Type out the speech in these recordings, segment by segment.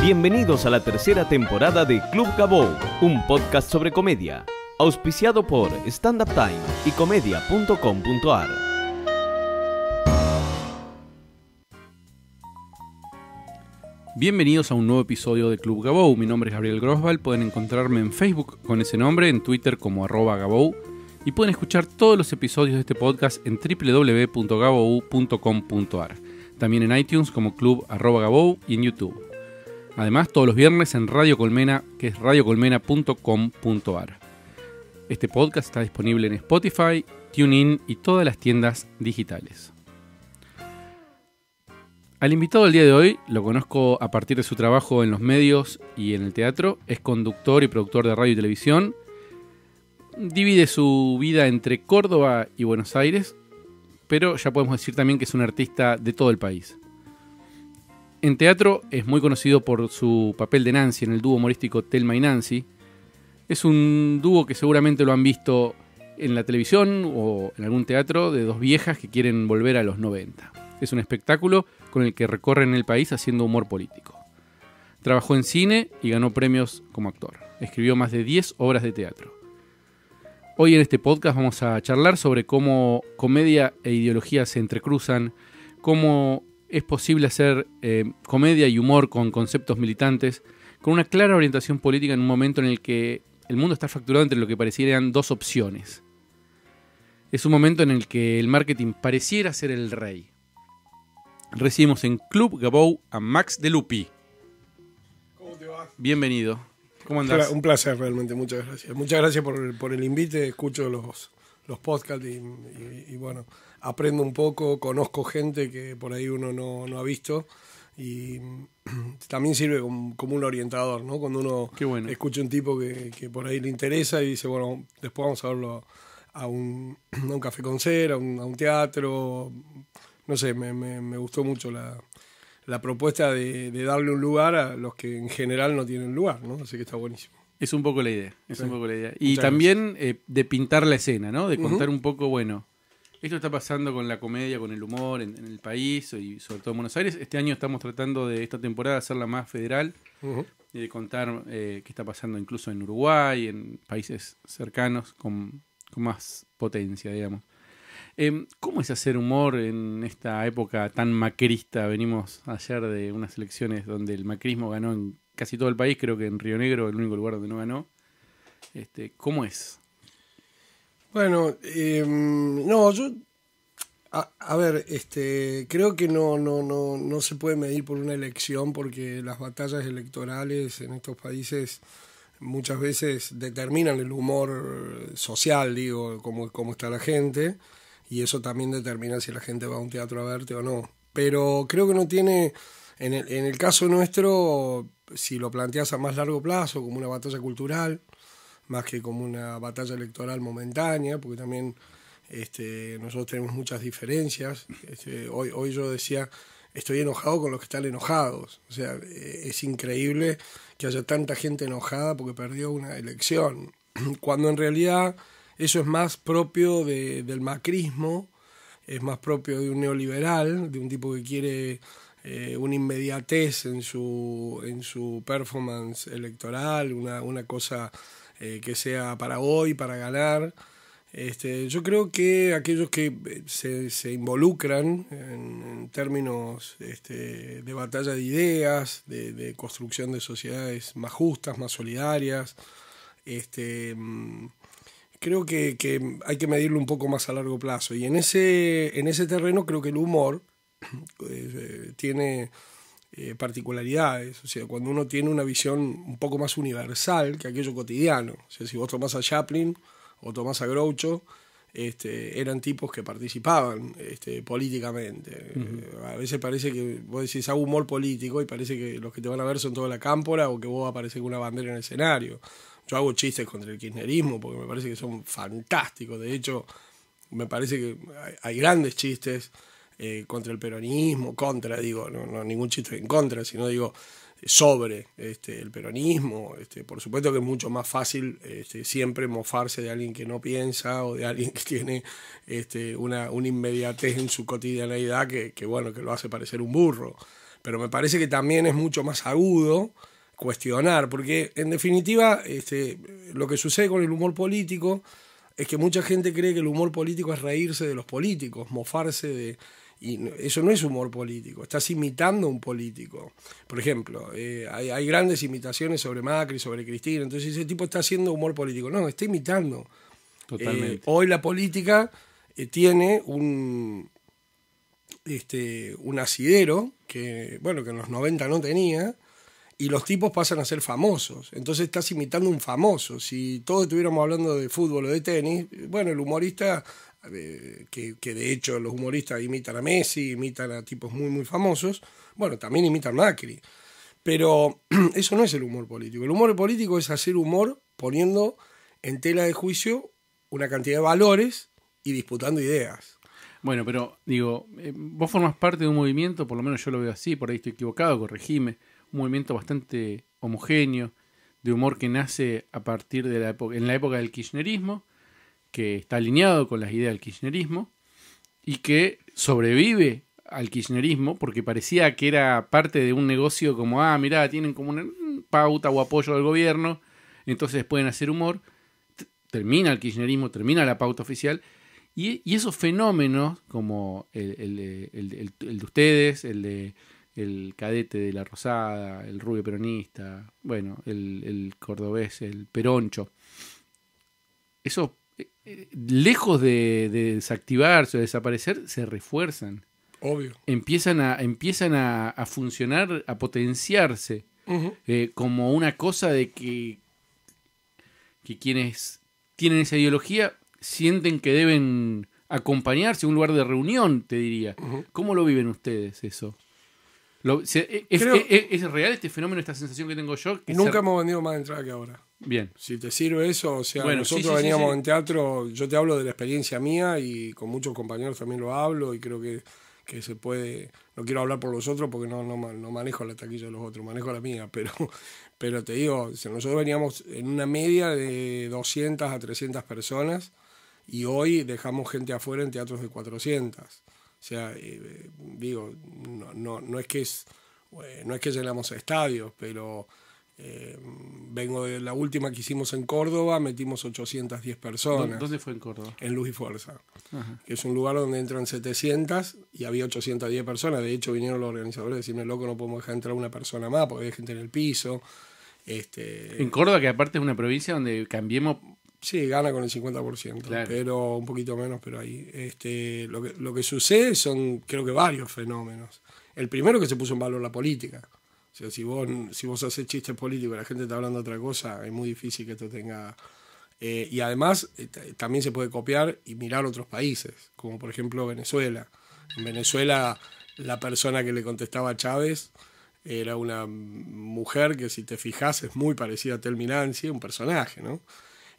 Bienvenidos a la tercera temporada de Club Gabou, un podcast sobre comedia, auspiciado por Stand Up Time y comedia.com.ar. Bienvenidos a un nuevo episodio de Club Gabou. Mi nombre es Gabriel Grosval. Pueden encontrarme en Facebook con ese nombre, en Twitter como arroba Gabou. Y pueden escuchar todos los episodios de este podcast en www.gabou.com.ar. También en iTunes como club y en YouTube. Además, todos los viernes en Radio Colmena, que es radiocolmena.com.ar. Este podcast está disponible en Spotify, TuneIn y todas las tiendas digitales. Al invitado del día de hoy, lo conozco a partir de su trabajo en los medios y en el teatro, es conductor y productor de radio y televisión, divide su vida entre Córdoba y Buenos Aires, pero ya podemos decir también que es un artista de todo el país. En teatro es muy conocido por su papel de Nancy en el dúo humorístico Telma y Nancy. Es un dúo que seguramente lo han visto en la televisión o en algún teatro de dos viejas que quieren volver a los 90. Es un espectáculo con el que recorren el país haciendo humor político. Trabajó en cine y ganó premios como actor. Escribió más de 10 obras de teatro. Hoy en este podcast vamos a charlar sobre cómo comedia e ideología se entrecruzan, cómo es posible hacer eh, comedia y humor con conceptos militantes, con una clara orientación política en un momento en el que el mundo está fracturado entre lo que parecieran dos opciones. Es un momento en el que el marketing pareciera ser el rey. Recibimos en Club Gabou a Max Delupi. ¿Cómo te va? Bienvenido. ¿Cómo andás? Un placer realmente, muchas gracias. Muchas gracias por, el invite, escucho los, los podcasts y bueno, aprendo un poco, conozco gente que por ahí uno no, no ha visto y también sirve como, un orientador, ¿no? Cuando uno bueno. escucha un tipo que, que, por ahí le interesa y dice, bueno, después vamos a verlo a un, a un café con cera, a un, teatro, no sé, me, me, gustó mucho la, la propuesta de, darle un lugar a los que en general no tienen lugar, ¿no? Así que está buenísimo. Es un poco la idea, es un poco la idea. Y también eh, de pintar la escena, ¿no? De contar un poco, bueno, esto está pasando con la comedia, con el humor en, el país y sobre todo en Buenos Aires. Este año estamos tratando de esta temporada hacerla más federal y de contar eh, qué está pasando incluso en Uruguay, en países cercanos con, más potencia, digamos. Em, ¿Cómo es hacer humor en esta época tan macrista? Venimos ayer de unas elecciones donde el macrismo ganó en casi todo el país, creo que en Río Negro, el único lugar donde no ganó. Este, ¿Cómo es? Bueno, em, no, yo. A, ver, este, creo que no, no, no, no se puede medir por una elección porque las batallas electorales en estos países muchas veces determinan el humor social, digo, cómo, está la gente, y eso también determina si la gente va a un teatro a verte o no. Pero creo que no tiene, en en el caso nuestro, si lo planteas a más largo plazo, como una batalla cultural, más que como una batalla electoral momentánea, porque también este, nosotros tenemos muchas diferencias. Este, hoy, hoy yo decía, estoy enojado con los que están enojados. O sea, eh, es increíble que haya tanta gente enojada porque perdió una elección, cuando en realidad eso es más propio de, del macrismo, es más propio de un neoliberal, de un tipo que quiere eh, una inmediatez en su, en su performance electoral, una, una cosa eh, que sea para hoy, para ganar. Este, yo creo que aquellos que eh, se, se involucran en, términos este, de batalla de ideas, de, de, construcción de sociedades más justas, más solidarias, este, mm, creo que, que, hay que medirlo un poco más a largo plazo. Y en ese, en ese terreno creo que el humor eh, tiene eh, particularidades. O sea, cuando uno tiene una visión un poco más universal que aquello cotidiano. O sea, si vos tomás a Chaplin o tomás a Groucho, este, eran tipos que participaban este, políticamente. A veces parece que vos decís hago humor político y parece que los que te van a ver son toda la cámpora o que vos apareces con una bandera en el escenario. Yo hago chistes contra el kirchnerismo porque me parece que son fantásticos. De hecho, me parece que hay grandes chistes eh, contra el peronismo, contra, digo, no, ningún chiste en contra, sino digo sobre este, el peronismo. Este, por supuesto que es mucho más fácil este, siempre mofarse de alguien que no piensa o de alguien que tiene este, una, una inmediatez en su cotidianeidad que, que, bueno, que lo hace parecer un burro. Pero me parece que también es mucho más agudo cuestionar, porque en definitiva este, lo que sucede con el humor político es que mucha gente cree que el humor político es reírse de los políticos, mofarse de, y eso no es humor político, estás imitando a un político. Por ejemplo, eh, hay, grandes imitaciones sobre Macri, sobre Cristina, entonces ese tipo está haciendo humor político. No, está imitando. Totalmente. Eh, hoy la política eh, tiene un, este, un asidero que, bueno, que en los 90 no tenía, y los tipos pasan a ser famosos. Entonces estás imitando un famoso. Si todos estuviéramos hablando de fútbol o de tenis, bueno, el humorista que, de hecho los humoristas imitan a Messi, imitan a tipos muy, muy famosos, bueno, también imitan a Macri. Pero eso no es el humor político. El humor político es hacer humor poniendo en tela de juicio una cantidad de valores y disputando ideas. Bueno, pero digo, eh, vos formas parte de un movimiento, por lo menos yo lo veo así, por ahí estoy equivocado, corregime, un movimiento bastante homogéneo, de humor que nace a partir de la época, en la época del kirchnerismo, que está alineado con las ideas del kirchnerismo y que sobrevive al kirchnerismo porque parecía que era parte de un negocio como, ah, mirá, tienen como una pauta o apoyo del gobierno, entonces pueden hacer humor. Termina el kirchnerismo, termina la pauta oficial. Y, esos fenómenos, como el, de ustedes, el de el cadete de la Rosada, el rubio peronista, bueno, el, el cordobés, el peroncho. Esos lejos de, desactivarse o desaparecer, se refuerzan. Obvio. Empiezan a, empiezan a, funcionar, a potenciarse eh, como una cosa de que, que quienes tienen esa ideología sienten que deben acompañarse, un lugar de reunión, te diría. ¿Cómo lo viven ustedes eso? E, e, e, es, real este fenómeno, esta sensación que tengo yo? Que nunca hemos vendido más entrada que ahora. Bien. Si te sirve eso, o sea, nosotros veníamos en teatro, yo te hablo de la experiencia mía y con muchos compañeros también lo hablo y creo que, que se puede, no quiero hablar por los otros porque no, no, manejo la taquilla de los otros, manejo la mía, pero, pero te digo, nosotros veníamos en una media de 200 a 300 personas y hoy dejamos gente afuera en teatros de 400. O sea, eh, digo, no, no, es que es, eh, no es que llenamos estadios, pero Em, vengo de la última que hicimos en Córdoba, metimos 810 personas. ¿Dónde fue en Córdoba? En Luz y Fuerza, que es un lugar donde entran 700 y había 810 personas. De hecho, vinieron los organizadores a decirme, loco, no podemos dejar entrar una persona más porque hay gente en el piso. Este... En Córdoba, que aparte es una provincia donde cambiemos Sí, gana con el 50%, pero un poquito menos, pero ahí. Este, lo, que, lo que sucede son, creo que, varios fenómenos. El primero que se puso en valor la política si vos, si vos haces chistes políticos y la gente está hablando otra cosa, es muy difícil que esto tenga... Eh, y además eh, también se puede copiar y mirar otros países, como por ejemplo Venezuela. En Venezuela la persona que le contestaba a Chávez era una mujer que si te fijas es muy parecida a Telminancia, un personaje, ¿no?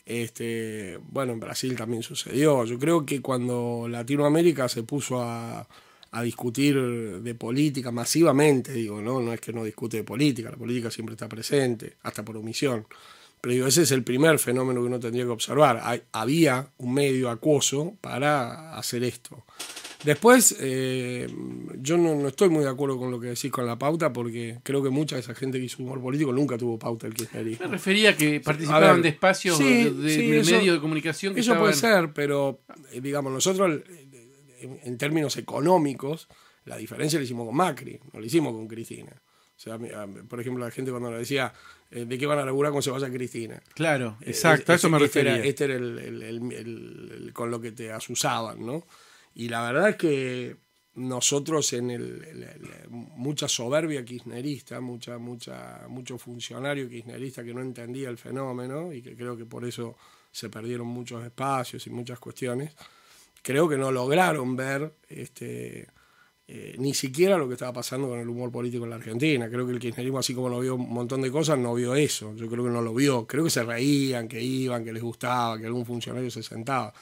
Este, bueno, en Brasil también sucedió. Yo creo que cuando Latinoamérica se puso a a discutir de política masivamente, digo, no, no es que no discute de política, la política siempre está presente, hasta por omisión. Pero digo, ese es el primer fenómeno que uno tendría que observar. había un medio acuoso para hacer esto. Después, eh, yo no, estoy muy de acuerdo con lo que decís con la pauta, porque creo que mucha de esa gente que hizo humor político nunca tuvo pauta el que kirchnerismo. Me refería a que participaban de espacios de, de, de comunicación Eso puede ser, pero eh, digamos, nosotros en términos económicos, la diferencia la hicimos con Macri, no la hicimos con Cristina. O sea, por ejemplo, la gente cuando le decía, eh, ¿de qué van a laburar cuando se vaya Cristina? Claro, eh, exacto, a eso me este refería. Este era, el, el, con lo que te asusaban, ¿no? Y la verdad es que nosotros en el, mucha soberbia kirchnerista, mucha, mucha, mucho funcionario kirchnerista que no entendía el fenómeno y que creo que por eso se perdieron muchos espacios y muchas cuestiones, creo que no lograron ver este, eh, ni siquiera lo que estaba pasando con el humor político en la Argentina. Creo que el kirchnerismo, así como lo vio un montón de cosas, no vio eso. Yo creo que no lo vio. Creo que se reían, que iban, que les gustaba, que algún funcionario se sentaba.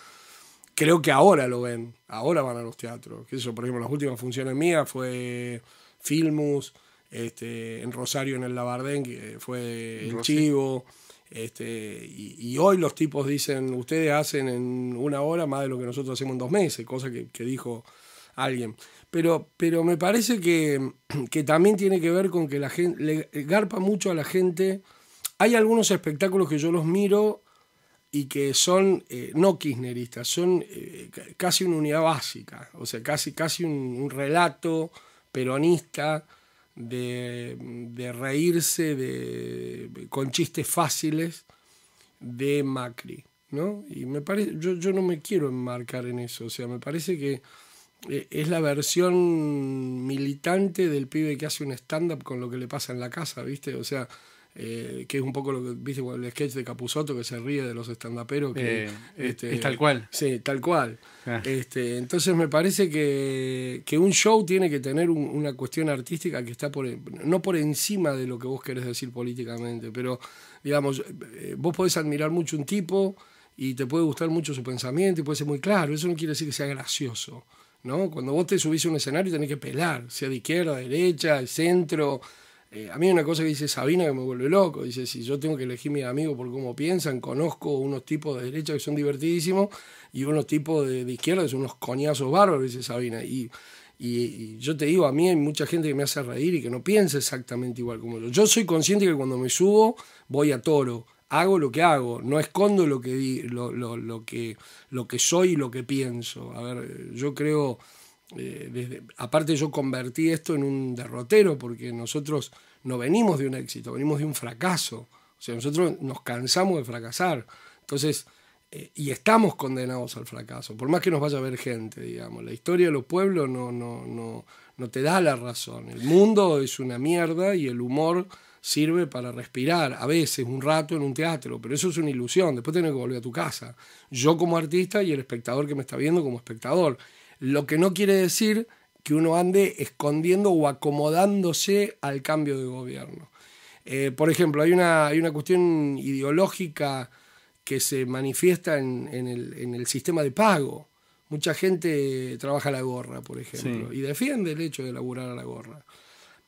Creo que ahora lo ven, ahora van a los teatros. eso, por ejemplo, las últimas funciones mías fue Filmus, este, en Rosario, en el Labardén, que fue El Chivo. Este, y, hoy los tipos dicen, ustedes hacen en una hora más de lo que nosotros hacemos en dos meses, cosa que, dijo alguien. Pero, pero me parece que, también tiene que ver con que la gente le garpa mucho a la gente. Hay algunos espectáculos que yo los miro y que son eh, no kirchneristas, son eh, casi una unidad básica, o sea, casi, casi un relato peronista de, de reírse de, con chistes fáciles de Macri. ¿no? Y me parece, yo, yo no me quiero enmarcar en eso, o sea, me parece que eh, es la versión militante del pibe que hace un stand-up con lo que le pasa en la casa, ¿viste? O sea, eh, que es un poco lo que viste con el sketch de Capusotto que se ríe de los estandaperos. Que, eh, este, es tal cual. Sí, tal cual. Ah. Este, entonces me parece que, que, un show tiene que tener una cuestión artística que está por, no por encima de lo que vos querés decir políticamente, pero digamos, eh, vos podés admirar mucho un tipo y te puede gustar mucho su pensamiento y puede ser muy claro, eso no quiere decir que sea gracioso. ¿no? Cuando vos te subís a un escenario tenés que pelar, sea de izquierda, derecha, centro, eh, a mí hay una cosa que dice Sabina que me vuelve loco. Dice, si yo tengo que elegir mis amigos por cómo piensan, conozco unos tipos de derecha que son divertidísimos y unos tipos de, izquierda que son unos coñazos bárbaros, dice Sabina. Y, y, yo te digo, a mí hay mucha gente que me hace reír y que no piensa exactamente igual como yo. Yo soy consciente que cuando me subo voy a toro, hago lo que hago, no escondo lo que, lo, lo, que, lo que soy y lo que pienso. A ver, eh, yo creo eh, aparte yo convertí esto en un derrotero porque nosotros no venimos de un éxito, venimos de un fracaso. O sea, nosotros nos cansamos de fracasar. Entonces, eh, y estamos condenados al fracaso, por más que nos vaya a ver gente, digamos. La historia de los pueblos no, no, no, no te da la razón. El mundo es una mierda y el humor sirve para respirar a veces un rato en un teatro, pero eso es una ilusión, después tienes que volver a tu casa. Yo como artista y el espectador que me está viendo como espectador. Lo que no quiere decir que uno ande escondiendo o acomodándose al cambio de gobierno. Eh, por ejemplo, hay una, hay una cuestión ideológica que se manifiesta en, el, sistema de pago. Mucha gente trabaja la gorra, por ejemplo, y defiende el hecho de laburar a la gorra.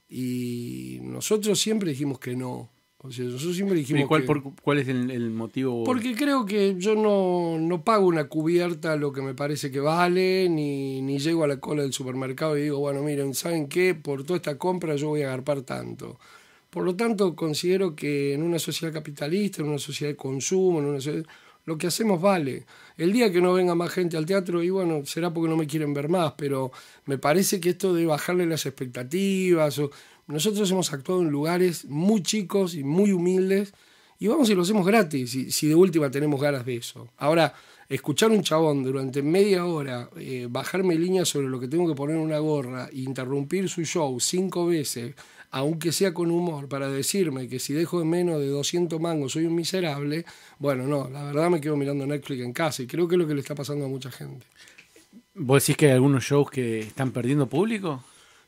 Y nosotros siempre dijimos que no. O sea, nosotros siempre dijimos. cuál, cuál es el, motivo? Porque creo que yo no, no, pago una cubierta lo que me parece que vale, ni, ni llego a la cola del supermercado y digo, bueno, miren, ¿saben qué? Por toda esta compra yo voy a agarpar tanto. Por lo tanto, considero que en una sociedad capitalista, en una sociedad de consumo, en una lo que hacemos vale. El día que no venga más gente al teatro, y bueno, será porque no me quieren ver más, pero me parece que esto de bajarle las expectativas, o, nosotros hemos actuado en lugares muy chicos y muy humildes y vamos y lo hacemos gratis, si, si de última tenemos ganas de eso. Ahora, escuchar un chabón durante media hora, eh, bajarme línea sobre lo que tengo que poner en una gorra, e interrumpir su show cinco veces, aunque sea con humor, para decirme que si dejo de menos de 200 mangos soy un miserable, bueno, no, la verdad me quedo mirando Netflix en casa y creo que es lo que le está pasando a mucha gente. ¿Vos decís que hay algunos shows que están perdiendo público?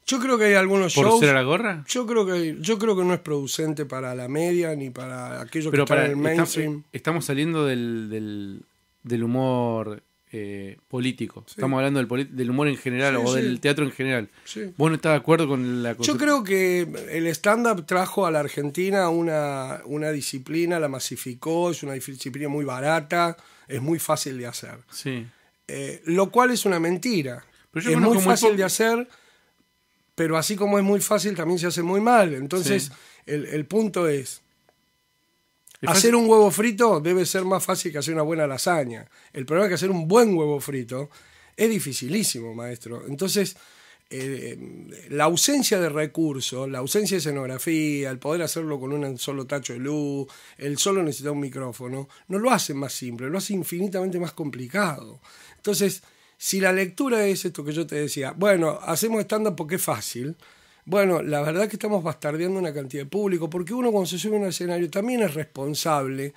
Yo creo que hay algunos shows. ¿Por ser la gorra? Yo creo que yo creo que no es producente para la media ni para aquellos Pero que para, están en el mainstream. Eh, estamos saliendo del, del, humor eh, político. Estamos hablando del, humor en general o del teatro en general. ¿Vos no estás de acuerdo con la Yo creo que el stand-up trajo a la Argentina una, disciplina, la masificó, es una disciplina muy barata, es muy fácil de hacer. Eh, lo cual es una mentira. es muy fácil de hacer pero así como es muy fácil, también se hace muy mal. Entonces, el, el, punto es, hacer un huevo frito debe ser más fácil que hacer una buena lasaña. El problema es que hacer un buen huevo frito es dificilísimo, maestro. Entonces, eh, la ausencia de recursos, la ausencia de escenografía, el poder hacerlo con un solo tacho de luz, el solo necesitar un micrófono, no lo hace más simple, lo hace infinitamente más complicado. Entonces, si la lectura es esto que yo te decía, bueno, hacemos estándar porque es fácil. Bueno, la verdad es que estamos bastardeando una cantidad de público, porque uno cuando se sube a un escenario también es responsable.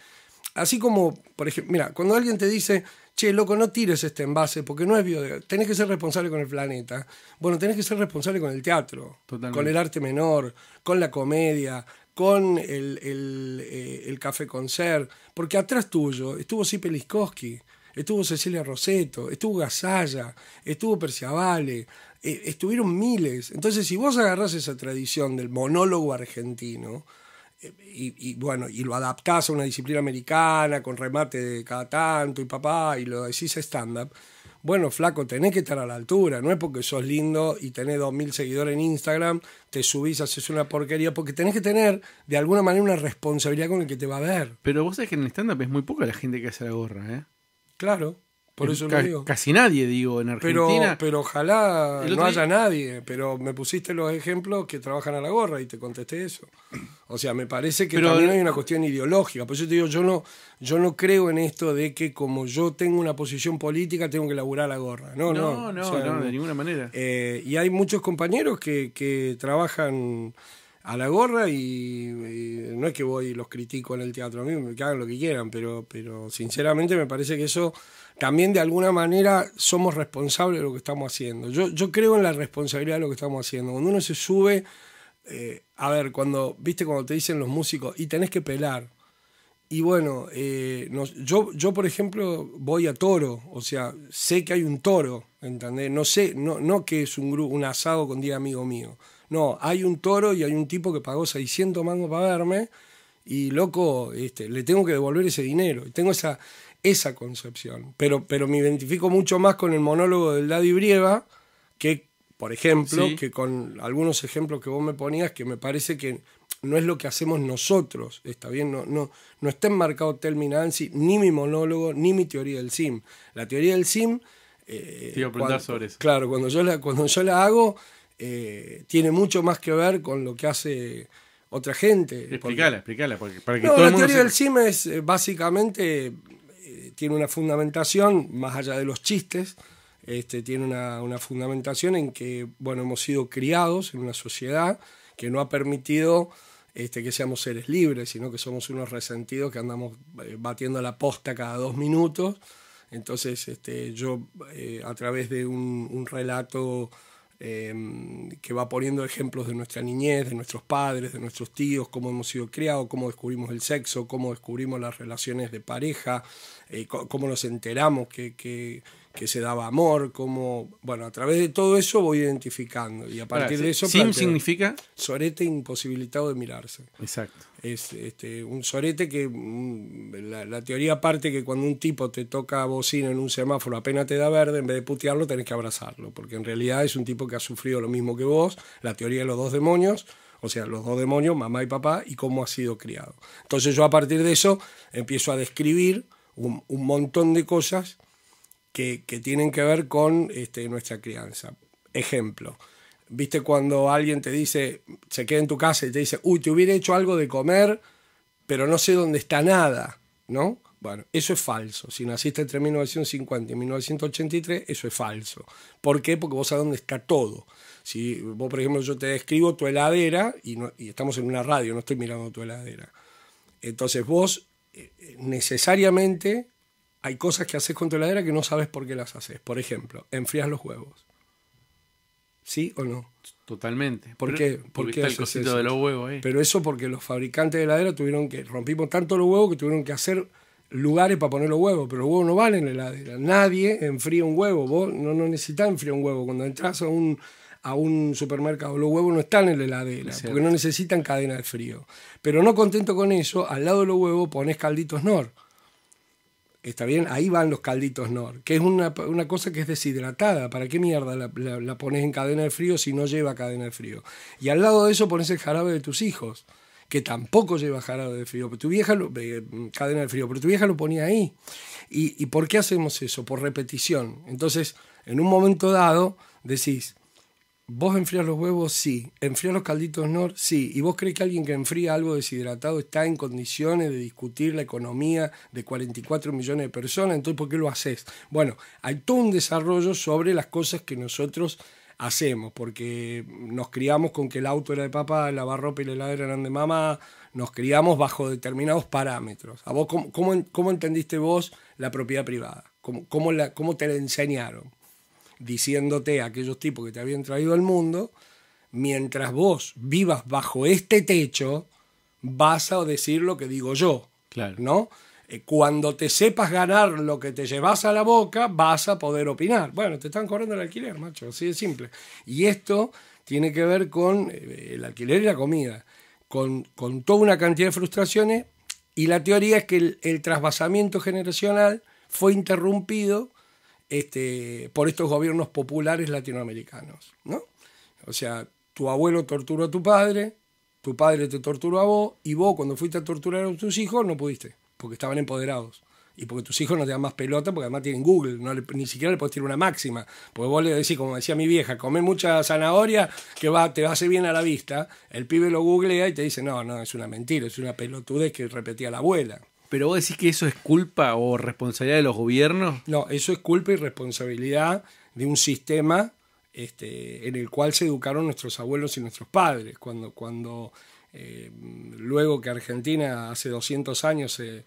Así como, por ejemplo, mira, cuando alguien te dice, che, loco, no tires este envase porque no es biodegradable, tenés que ser responsable con el planeta. Bueno, tenés que ser responsable con el teatro, con el arte menor, con la comedia, con el, eh, café concert, porque atrás tuyo estuvo sí, Peliskowski estuvo Cecilia Roseto, estuvo Gasalla, estuvo Perciavale, e, estuvieron miles. Entonces, si vos agarrás esa tradición del monólogo argentino, eh, y, y, bueno, y lo adaptás a una disciplina americana con remate de cada tanto y papá, y lo decís stand-up, bueno, flaco, tenés que estar a la altura, no es porque sos lindo y tenés 2.000 seguidores en Instagram, te subís, haces una porquería, porque tenés que tener de alguna manera una responsabilidad con el que te va a ver. Pero vos sabés que en el stand-up es muy poca la gente que hace la gorra, ¿eh? Claro, por eso lo digo. Casi nadie, digo, en Argentina. Pero, pero ojalá no haya nadie, pero me pusiste los ejemplos que trabajan a la gorra y te contesté eso. O sea, me parece que también hay una cuestión ideológica. Por eso te digo, yo no, yo no creo en esto de que como yo tengo una posición política, tengo que laburar a la gorra. No, no, no, de ninguna manera. Eh, y hay muchos compañeros que, que trabajan a la gorra y, no es que voy y los critico en el teatro, a me hagan lo que quieran, pero, pero sinceramente me parece que eso también de alguna manera somos responsables de lo que estamos haciendo. Yo, yo creo en la responsabilidad de lo que estamos haciendo. Cuando uno se sube, eh, a ver, cuando, viste, cuando te dicen los músicos, y tenés que pelar. Y bueno, eh, yo, yo por ejemplo voy a toro, o sea, sé que hay un toro, ¿entendés? No sé, no, no que es un, grupo, un asado con día amigo mío no, hay un toro y hay un tipo que pagó 600 mangos para verme y loco, este, le tengo que devolver ese dinero. Tengo esa, esa concepción. Pero, pero me identifico mucho más con el monólogo del Daddy Brieva que, por ejemplo, que con algunos ejemplos que vos me ponías que me parece que no es lo que hacemos nosotros, está bien, no, no, está enmarcado Terminancy, ni mi monólogo, ni mi teoría del sim. La teoría del sim... Eh, Te preguntar sobre eso. Claro, cuando yo la, cuando yo la hago eh, tiene mucho más que ver con lo que hace otra gente. Explicala, explícala para que la el teoría del cine es eh, básicamente eh, tiene una fundamentación más allá de los chistes. Este, tiene una, una, fundamentación en que bueno hemos sido criados en una sociedad que no ha permitido este, que seamos seres libres, sino que somos unos resentidos que andamos batiendo la posta cada dos minutos. Entonces, este, yo a través de un, un relato Em, que va poniendo ejemplos de nuestra niñez, de nuestros padres, de nuestros tíos, cómo hemos sido criados, cómo descubrimos el sexo, cómo descubrimos las relaciones de pareja, eh, cómo nos enteramos que, que que se daba amor, como... Bueno, a través de todo eso voy identificando y a partir de eso... Sim significa... Sorete imposibilitado de mirarse. Exacto. Es este, un sorete que... Mm, la, teoría parte que cuando un tipo te toca bocina en un semáforo apenas te da verde, en vez de putearlo tenés que abrazarlo, porque en realidad es un tipo que ha sufrido lo mismo que vos, la teoría de los dos demonios, o sea, los dos demonios, mamá y papá, y cómo ha sido criado. Entonces yo a partir de eso empiezo a describir un, un montón de cosas que, tienen que ver con este, nuestra crianza. Ejemplo, viste cuando alguien te dice, se queda en tu casa y te dice, uy, te hubiera hecho algo de comer, pero no sé dónde está nada, ¿no? Bueno, eso es falso. Si naciste entre 1950 y 1983, eso es falso. ¿Por qué? Porque vos sabés dónde está todo. Si vos, por ejemplo, yo te describo tu heladera y, y estamos en una radio, no estoy mirando tu heladera. Entonces vos eh, necesariamente hay cosas que haces con tu heladera que no sabes por qué las haces. Por ejemplo, enfrías los huevos. ¿Sí o no? Totalmente. ¿Por qué? Porque el cosito de los huevos, Pero eso porque los fabricantes de heladera tuvieron que. Rompimos tanto los huevos que tuvieron que hacer lugares para poner los huevos, pero los huevos no valen en la heladera. Nadie enfría un huevo. Vos no, no necesitas enfriar un huevo. Cuando entras a un, a un supermercado, los huevos no están en la heladera, porque no necesitan cadena de frío. Pero no contento con eso, al lado de los huevos pones calditos Nor. ¿Está bien? Ahí van los calditos Nor, que es una, cosa que es deshidratada. ¿Para qué mierda la, pones en cadena de frío si no lleva cadena de frío? Y al lado de eso pones el jarabe de tus hijos, que tampoco lleva jarabe de frío. tu vieja lo, eh, cadena de frío, pero tu vieja lo ponía ahí. ¿Y, ¿Y por qué hacemos eso? Por repetición. Entonces, en un momento dado, decís, vos enfrias los huevos, sí. Enfrías los calditos Nor, sí. ¿Y vos crees que alguien que enfría algo deshidratado está en condiciones de discutir la economía de 44 millones de personas? Entonces, ¿por qué lo haces? Bueno, hay todo un desarrollo sobre las cosas que nosotros hacemos, porque nos criamos con que el auto era de papá, la lavarropa y el helado eran de mamá, nos criamos bajo determinados parámetros. ¿A vos cómo, entendiste vos la propiedad privada? ¿Cómo te la enseñaron? diciéndote a aquellos tipos que te habían traído al mundo, mientras vos vivas bajo este techo, vas a decir lo que digo yo, claro. ¿no? Eh, cuando te sepas ganar lo que te llevas a la boca, vas a poder opinar. Bueno, te están cobrando el alquiler, macho, así de simple. Y esto tiene que ver con eh, el alquiler y la comida, con, toda una cantidad de frustraciones y la teoría es que el, el, trasvasamiento generacional fue interrumpido este, por estos gobiernos populares latinoamericanos. ¿no? O sea, tu abuelo torturó a tu padre, tu padre te torturó a vos, y vos cuando fuiste a torturar a tus hijos no pudiste, porque estaban empoderados. Y porque tus hijos no te dan más pelota, porque además tienen Google, ni siquiera le puedes tirar una máxima. Porque vos le decís, como decía mi vieja, come mucha zanahoria que va, te va a hacer bien a la vista. El pibe lo googlea y te dice, no, no, es una mentira, es una pelotudez que repetía la abuela. Pero vos decís que eso es culpa o responsabilidad de los gobiernos. No, eso es culpa y responsabilidad de un sistema este, en el cual se educaron nuestros abuelos y nuestros padres. Cuando, cuando eh, luego que Argentina hace 200 años eh,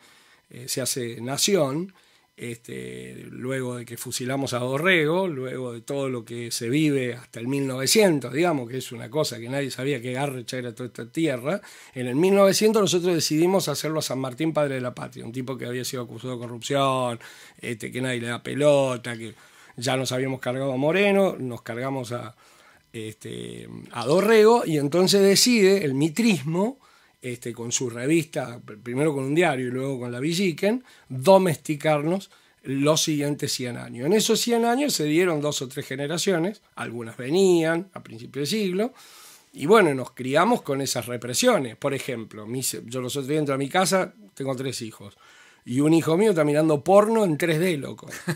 se hace nación, este, luego de que fusilamos a Dorrego, luego de todo lo que se vive hasta el 1900, digamos, que es una cosa que nadie sabía que Garrecha era toda esta tierra, en el 1900 nosotros decidimos hacerlo a San Martín Padre de la Patria, un tipo que había sido acusado de corrupción, este, que nadie le da pelota, que ya nos habíamos cargado a Moreno, nos cargamos a, este, a Dorrego, y entonces decide el mitrismo este, con su revista, primero con un diario y luego con la Villiquen, domesticarnos los siguientes 100 años. En esos 100 años se dieron dos o tres generaciones, algunas venían a principios de siglo, y bueno, nos criamos con esas represiones. Por ejemplo, yo los otros dentro a mi casa, tengo tres hijos. Y un hijo mío está mirando porno en 3D, loco.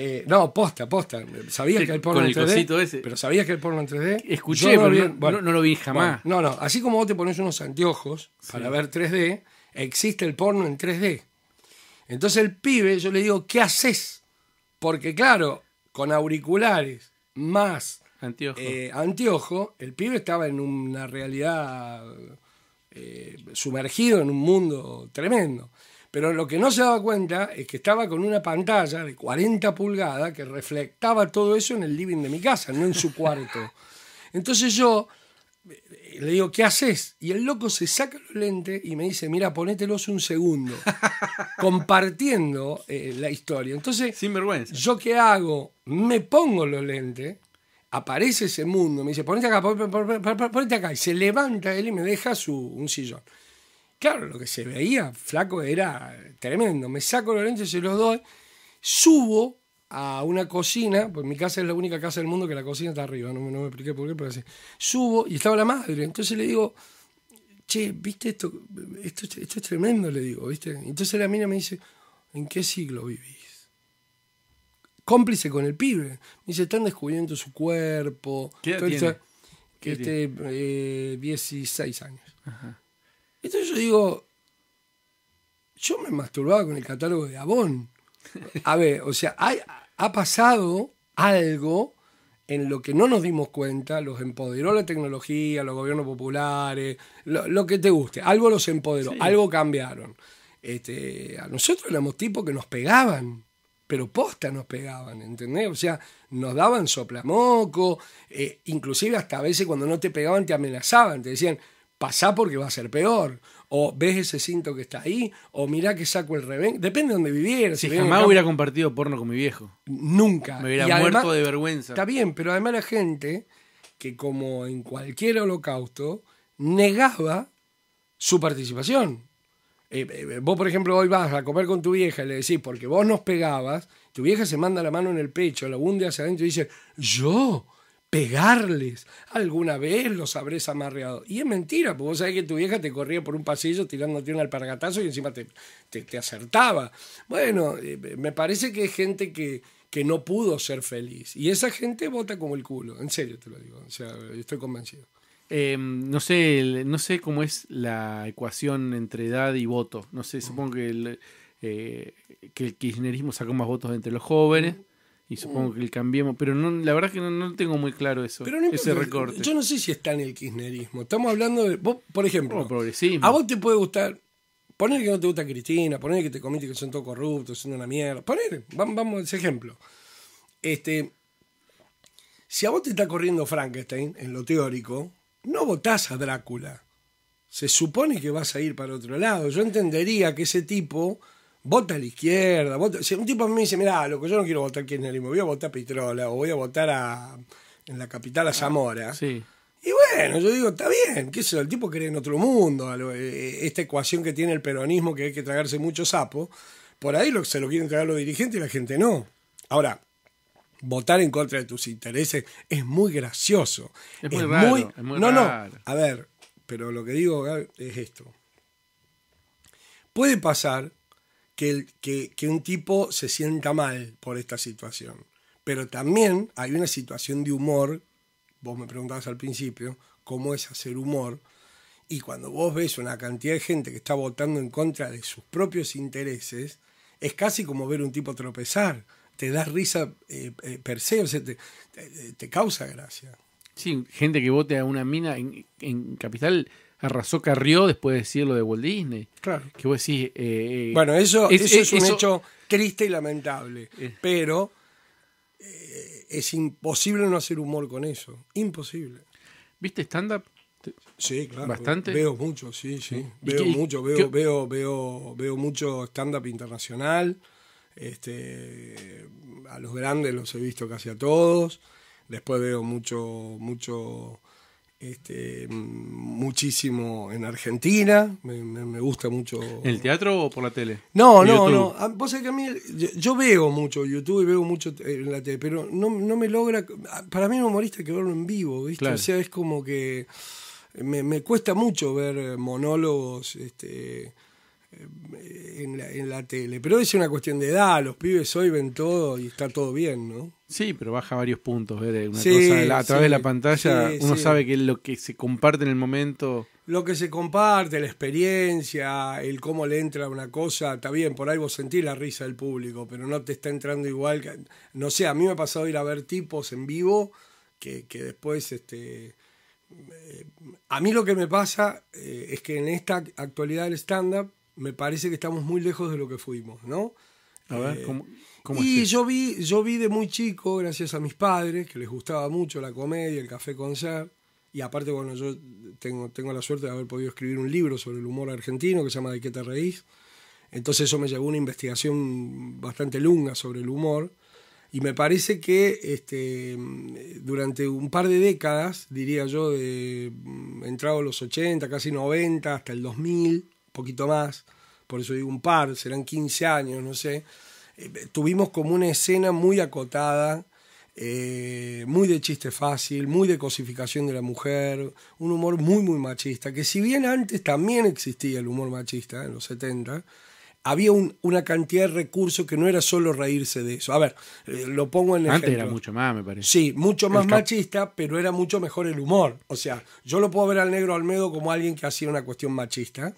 Eh, no, posta, posta. ¿Sabías que el porno en 3D. Ese. Pero sabías que el porno en 3D. Escuché, no lo vi jamás. no, no. Así como vos te pones unos anteojos para ver 3D, existe el porno en 3D. Entonces el pibe, yo le digo, ¿qué haces? Porque claro, con auriculares más anteojo, eh, el pibe estaba en una realidad eh, sumergido en un mundo tremendo. Pero lo que no se daba cuenta es que estaba con una pantalla de 40 pulgadas que reflectaba todo eso en el living de mi casa, no en su cuarto. Entonces yo eh, le digo, ¿qué haces? Y el loco se saca los lentes y me dice, mira, ponételos un segundo, compartiendo eh, la historia. Entonces, Sin ¿yo qué hago? Me pongo los lentes, aparece ese mundo, me dice, ponete acá, ponete acá, y se levanta él y me deja su, un sillón. Claro, lo que se veía, flaco, era tremendo. Me saco los lentes, se los doy, subo a una cocina, pues mi casa es la única casa del mundo que la cocina está arriba, no, me expliqué por qué, pero así. Subo y estaba la madre, entonces le digo, che, ¿viste esto? Esto, es tremendo, le digo, ¿viste? Entonces la mina me dice, ¿en qué siglo vivís? Cómplice con el pibe. Me dice, están descubriendo su cuerpo. ¿Qué tiene? este, 16 eh, años. Ajá. Entonces yo digo, yo me masturbaba con el catálogo de Avon. A ver, o sea, ha pasado algo en lo que no nos dimos cuenta, los empoderó la tecnología, los gobiernos populares, lo, que te guste, algo los empoderó, algo cambiaron. Este, a nosotros éramos tipos que nos pegaban, pero posta nos pegaban, ¿entendés? O sea, nos daban soplamoco, eh, inclusive hasta a veces cuando no te pegaban te amenazaban, te decían, pasá porque va a ser peor. O ves ese cinto que está ahí, o mirá que saco el revén. Depende de donde viviera. Si, jamás hubiera compartido porno con mi viejo. Nunca. Me hubiera muerto de vergüenza. Está bien, pero además la gente que, como en cualquier holocausto, negaba su participación. Eh, eh, vos, por ejemplo, hoy vas a comer con tu vieja y le decís, porque vos nos pegabas, tu vieja se manda la mano en el pecho, la hunde hacia adentro y dice, yo, pegarles. Alguna vez los habrés amarreado. Y es mentira, porque vos sabés que tu vieja te corría por un pasillo tirándote un alpargatazo y encima te, acertaba. Bueno, eh, me parece que es gente que, que no pudo ser feliz. Y esa gente vota como el culo, en serio te lo digo. O sea, estoy convencido. Em, no sé, no sé cómo es la ecuación entre edad y voto. No sé, supongo que eh, que el kirchnerismo sacó más votos entre los jóvenes. Y supongo que el cambiemos, pero no, la verdad es que no, tengo muy claro eso, ese recorte. Yo no sé si está en el kirchnerismo. Estamos hablando de. por ejemplo, oh, a vos te puede gustar. Poner que no te gusta Cristina, poner que te comiste que son todos corruptos, son una mierda. Poner, vamos a ese ejemplo. Este, si a vos te está corriendo Frankenstein, en lo teórico, no votás a Drácula. Se supone que vas a ir para otro lado. Yo entendería que ese tipo vota a la izquierda. Vota... Si un tipo a mí me dice, mira, loco, yo no quiero votar kirchnerismo, voy a votar a Pitrola o voy a votar a, en la capital a ah, Zamora. Sí. Y bueno, yo digo, está bien, qué es el tipo cree en otro mundo, eh, eh, esta ecuación que tiene el peronismo que hay que tragarse mucho sapo, por ahí se lo quieren tragar los dirigentes y la gente no. Ahora, votar en contra de tus intereses es muy gracioso. Es muy, raro, No, no, a ver, pero lo que digo es esto. Puede pasar que, un tipo se sienta mal por esta situación. Pero también hay una situación de humor, vos me preguntabas al principio, cómo es hacer humor, y cuando vos ves una cantidad de gente que está votando en contra de sus propios intereses, es casi como ver un tipo tropezar. Te da risa eh, eh, per se, te, causa gracia. Sí, gente que vote a una mina en Capital arrasó Carrió después de decir lo de Walt Disney. Claro. Que vos decís. Eh, eh, bueno, eso es, eso es, un hecho triste y lamentable. Eh. Pero es imposible no hacer humor con eso. Imposible. ¿Viste stand-up? Sí, claro. Bastante. Veo mucho, sí, sí. Veo mucho, veo, veo, veo, veo mucho stand-up internacional. Este, a los grandes los he visto casi a todos. Después veo mucho, mucho este, muchísimo en Argentina, me, me, gusta mucho. el teatro o por la tele? No, no, no. Ah, vos sabés que a mí, yo, veo mucho YouTube y veo mucho en la tele, pero no, no me logra. Para mí, un humorista que verlo en vivo, ¿viste? O sea, es como que me, me cuesta mucho ver monólogos. Este, en la, tele. Pero es una cuestión de edad, los pibes hoy ven todo y está todo bien, ¿no? Sí, pero baja varios puntos. ¿eh? a través de la pantalla uno sabe que lo que se comparte en el momento. Lo que se comparte, la experiencia, el cómo le entra una cosa, está bien, por ahí vos sentís la risa del público, pero no te está entrando igual. no sé, a mí me ha pasado ir a ver tipos en vivo que, después. este eh, A mí lo que me pasa eh, es que en esta actualidad del stand-up me parece que estamos muy lejos de lo que fuimos, ¿no? A ver, eh, ¿cómo, y yo vi, yo vi de muy chico, gracias a mis padres, que les gustaba mucho la comedia, el café con ser, y aparte, bueno, yo tengo, tengo la suerte de haber podido escribir un libro sobre el humor argentino que se llama ¿De qué te reís? Entonces eso me llevó a una investigación bastante lunga sobre el humor, y me parece que este, durante un par de décadas, diría yo, de entrado los 80, casi 90, hasta el 2000, poquito más, por eso digo un par, serán 15 años, no sé. Eh, tuvimos como una escena muy acotada, eh, muy de chiste fácil, muy de cosificación de la mujer, un humor muy, muy machista, que si bien antes también existía el humor machista, en los 70, había una cantidad de recursos que no era solo reírse de eso. A ver, eh, lo pongo en Antes era mucho más, me parece. Sí, mucho más machista, pero era mucho mejor el humor. O sea, yo lo puedo ver al negro Almedo como alguien que hacía una cuestión machista,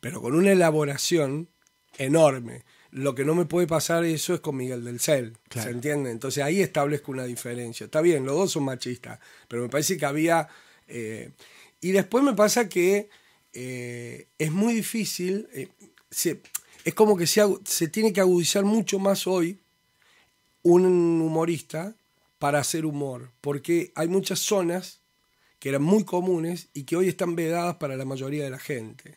pero con una elaboración enorme. Lo que no me puede pasar eso es con Miguel del Cel, ¿se entiende? Entonces ahí establezco una diferencia. Está bien, los dos son machistas, pero me parece que había... Eh, y después me pasa que eh, es muy difícil es como que se, tiene que agudizar mucho más hoy un humorista para hacer humor, porque hay muchas zonas que eran muy comunes y que hoy están vedadas para la mayoría de la gente.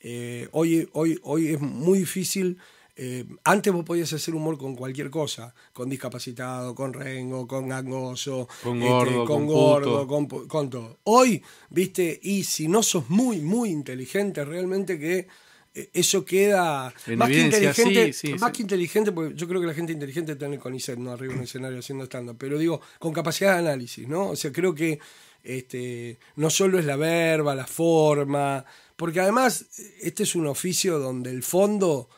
Eh, hoy, hoy, es muy difícil. Eh, antes vos podías hacer humor con cualquier cosa, con discapacitado, con rengo, con gangoso, con este, gordo, con, gordo con, con, todo. Hoy, viste, y si no sos muy, muy inteligente, realmente que eh, eso queda más que inteligente, más inteligente, porque yo creo que la gente inteligente está en el no arriba en escenario haciendo stand pero digo, con capacidad de análisis, ¿no? O sea, creo que este, no solo es la verba, la forma, porque además este es un oficio donde el fondo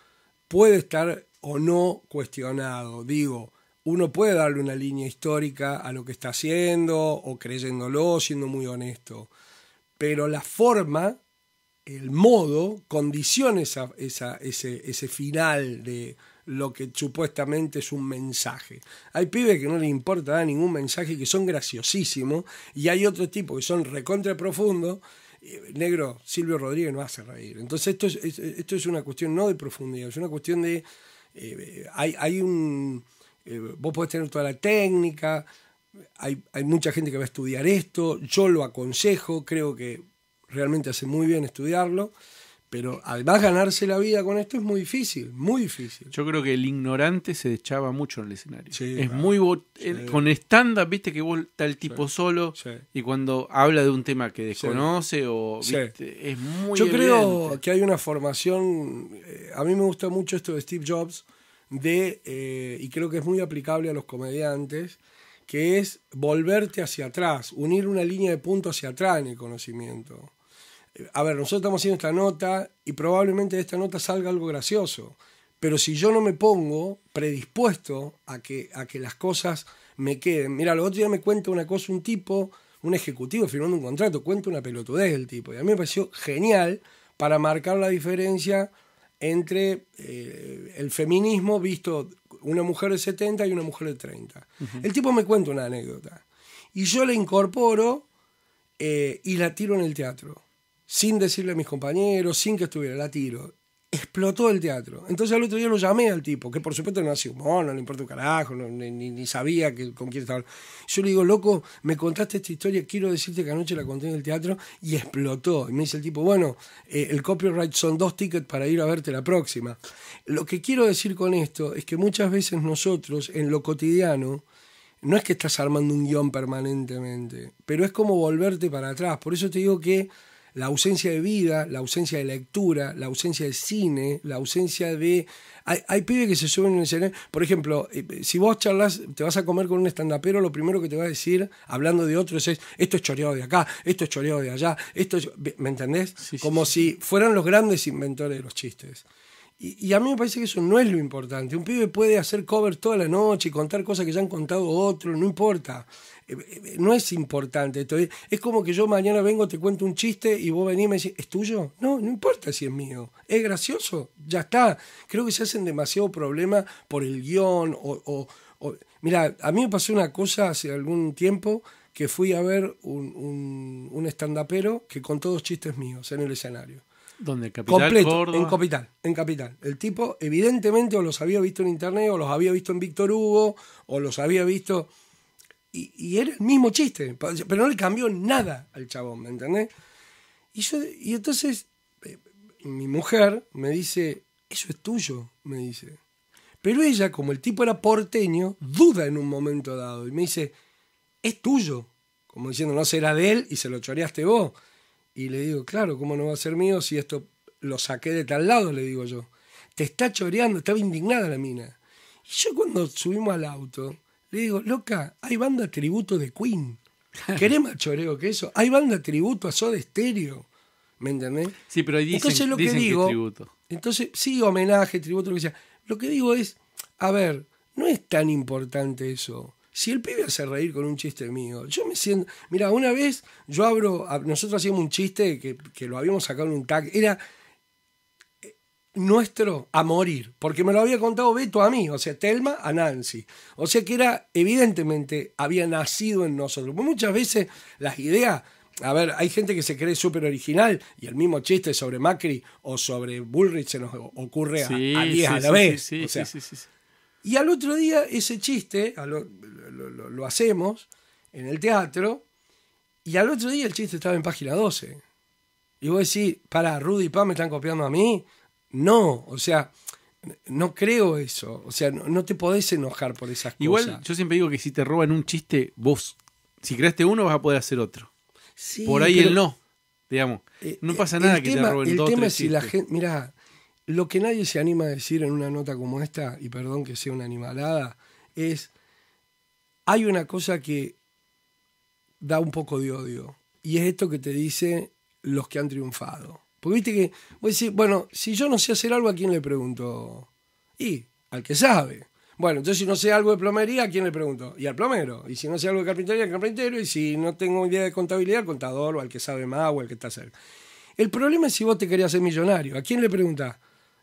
puede estar o no cuestionado, digo, uno puede darle una línea histórica a lo que está haciendo o creyéndolo, siendo muy honesto, pero la forma el modo condiciona ese, final de lo que supuestamente es un mensaje. Hay pibes que no le importa dar ningún mensaje, que son graciosísimos, y hay otro tipo que son recontra profundos. Negro, Silvio Rodríguez no hace reír. Entonces esto es, esto es una cuestión no de profundidad, es una cuestión de... Eh, hay, hay un... Eh, vos podés tener toda la técnica, hay mucha gente que va a estudiar esto, yo lo aconsejo, creo que realmente hace muy bien estudiarlo, pero además ganarse la vida con esto es muy difícil, muy difícil. Yo creo que el ignorante se echaba mucho en el escenario. es muy con estándar, viste que vos está el tipo solo y cuando habla de un tema que desconoce o es muy Yo creo que hay una formación eh, a mí me gusta mucho esto de Steve Jobs de eh, y creo que es muy aplicable a los comediantes que es volverte hacia atrás, unir una línea de punto hacia atrás en el conocimiento. A ver, nosotros estamos haciendo esta nota y probablemente de esta nota salga algo gracioso. Pero si yo no me pongo predispuesto a que, a que las cosas me queden. Mira, el otro día me cuenta una cosa un tipo, un ejecutivo firmando un contrato, cuenta una pelotudez del tipo. Y a mí me pareció genial para marcar la diferencia entre eh, el feminismo visto una mujer de 70 y una mujer de 30. El tipo me cuenta una anécdota y yo la incorporo eh, y la tiro en el teatro sin decirle a mis compañeros, sin que estuviera la tiro. Explotó el teatro. Entonces al otro día lo llamé al tipo, que por supuesto no hacía humor, no le importa un carajo, ni, sabía que, con quién estaba. Yo le digo, loco, me contaste esta historia, quiero decirte que anoche la conté en el teatro y explotó. Y me dice el tipo, bueno, eh, el copyright son dos tickets para ir a verte la próxima. Lo que quiero decir con esto es que muchas veces nosotros en lo cotidiano, no es que estás armando un guión permanentemente, pero es como volverte para atrás. Por eso te digo que la ausencia de vida, la ausencia de lectura, la ausencia de cine, la ausencia de... Hay, hay pibes que se suben en el cine. Por ejemplo, eh, si vos charlas, te vas a comer con un estandapero, lo primero que te va a decir, hablando de otros, es esto es choreado de acá, esto es choreado de allá, esto es... ¿Me entendés? Como si fueran los grandes inventores de los chistes. Y, a mí me parece que eso no es lo importante. Un pibe puede hacer cover toda la noche y contar cosas que ya han contado otros, no importa. Eh, eh, no es importante. Es como que yo mañana vengo, te cuento un chiste y vos venís y me decís, ¿es tuyo? No, no importa si es mío. ¿Es gracioso? Ya está. Creo que se hacen demasiado problemas por el guión o, o, Mira, a mí me pasó una cosa hace algún tiempo que fui a ver un, un, que contó dos chistes míos en el escenario. ¿Dónde? completo, en Capital, en Capital. El tipo, evidentemente, o los había visto en internet, o los había visto en Víctor Hugo, o los había visto. Y, era el mismo chiste, pero no le cambió nada al chabón, ¿me entendés? Y, y entonces eh, mi mujer me dice, eso es tuyo, me dice. Pero ella, como el tipo era porteño, duda en un momento dado y me dice, es tuyo. Como diciendo, no será de él y se lo choreaste vos. Y le digo, claro, ¿cómo no va a ser mío si esto lo saqué de tal lado? Le digo yo. Te está choreando, estaba indignada la mina. Y yo cuando subimos al auto, le digo, loca, hay banda tributo de Queen. ¿Querés más choreo que eso? Hay banda tributo a Soda Stereo. ¿Me entendés? Sí, pero ahí dicen, entonces, lo que tributo. Entonces, sí, homenaje, tributo, lo que sea. Lo que digo es, a ver, no es tan importante eso. Si el pibe hace reír con un chiste mío, yo me siento. Mira, una vez yo abro. Nosotros hacíamos un chiste que, lo habíamos sacado en un tag. Era eh, nuestro a morir, porque me lo había contado Beto a mí, o sea, Telma a Nancy. O sea que era, evidentemente, había nacido en nosotros. Pues muchas veces las ideas, a ver, hay gente que se cree súper original y el mismo chiste sobre Macri o sobre Bullrich se nos ocurre a 10 a la sí, vez. y al otro día ese chiste, a lo, lo, hacemos en el teatro y al otro día el chiste estaba en página 12. Y vos decís, para, Rudy y Pam me están copiando a mí. No, o sea, no creo eso. O sea, no, te podés enojar por esas Igual, cosas. Igual yo siempre digo que si te roban un chiste, vos, si creaste uno, vas a poder hacer otro. por ahí el no, digamos. Eh, no eh, pasa nada que te roben el El tema es si la gente, mira lo que nadie se anima a decir en una nota como esta, y perdón que sea una animalada, es hay una cosa que da un poco de odio y es esto que te dice los que han triunfado. Porque viste que, bueno, si yo no sé hacer algo, ¿a quién le pregunto? Y al que sabe. Bueno, entonces si no sé algo de plomería, ¿a quién le pregunto? Y al plomero. Y si no sé algo de carpintería, al carpintero. Y si no tengo idea de contabilidad, al contador o al que sabe más o al que está cerca. El problema es si vos te querías ser millonario. ¿A quién le preguntás?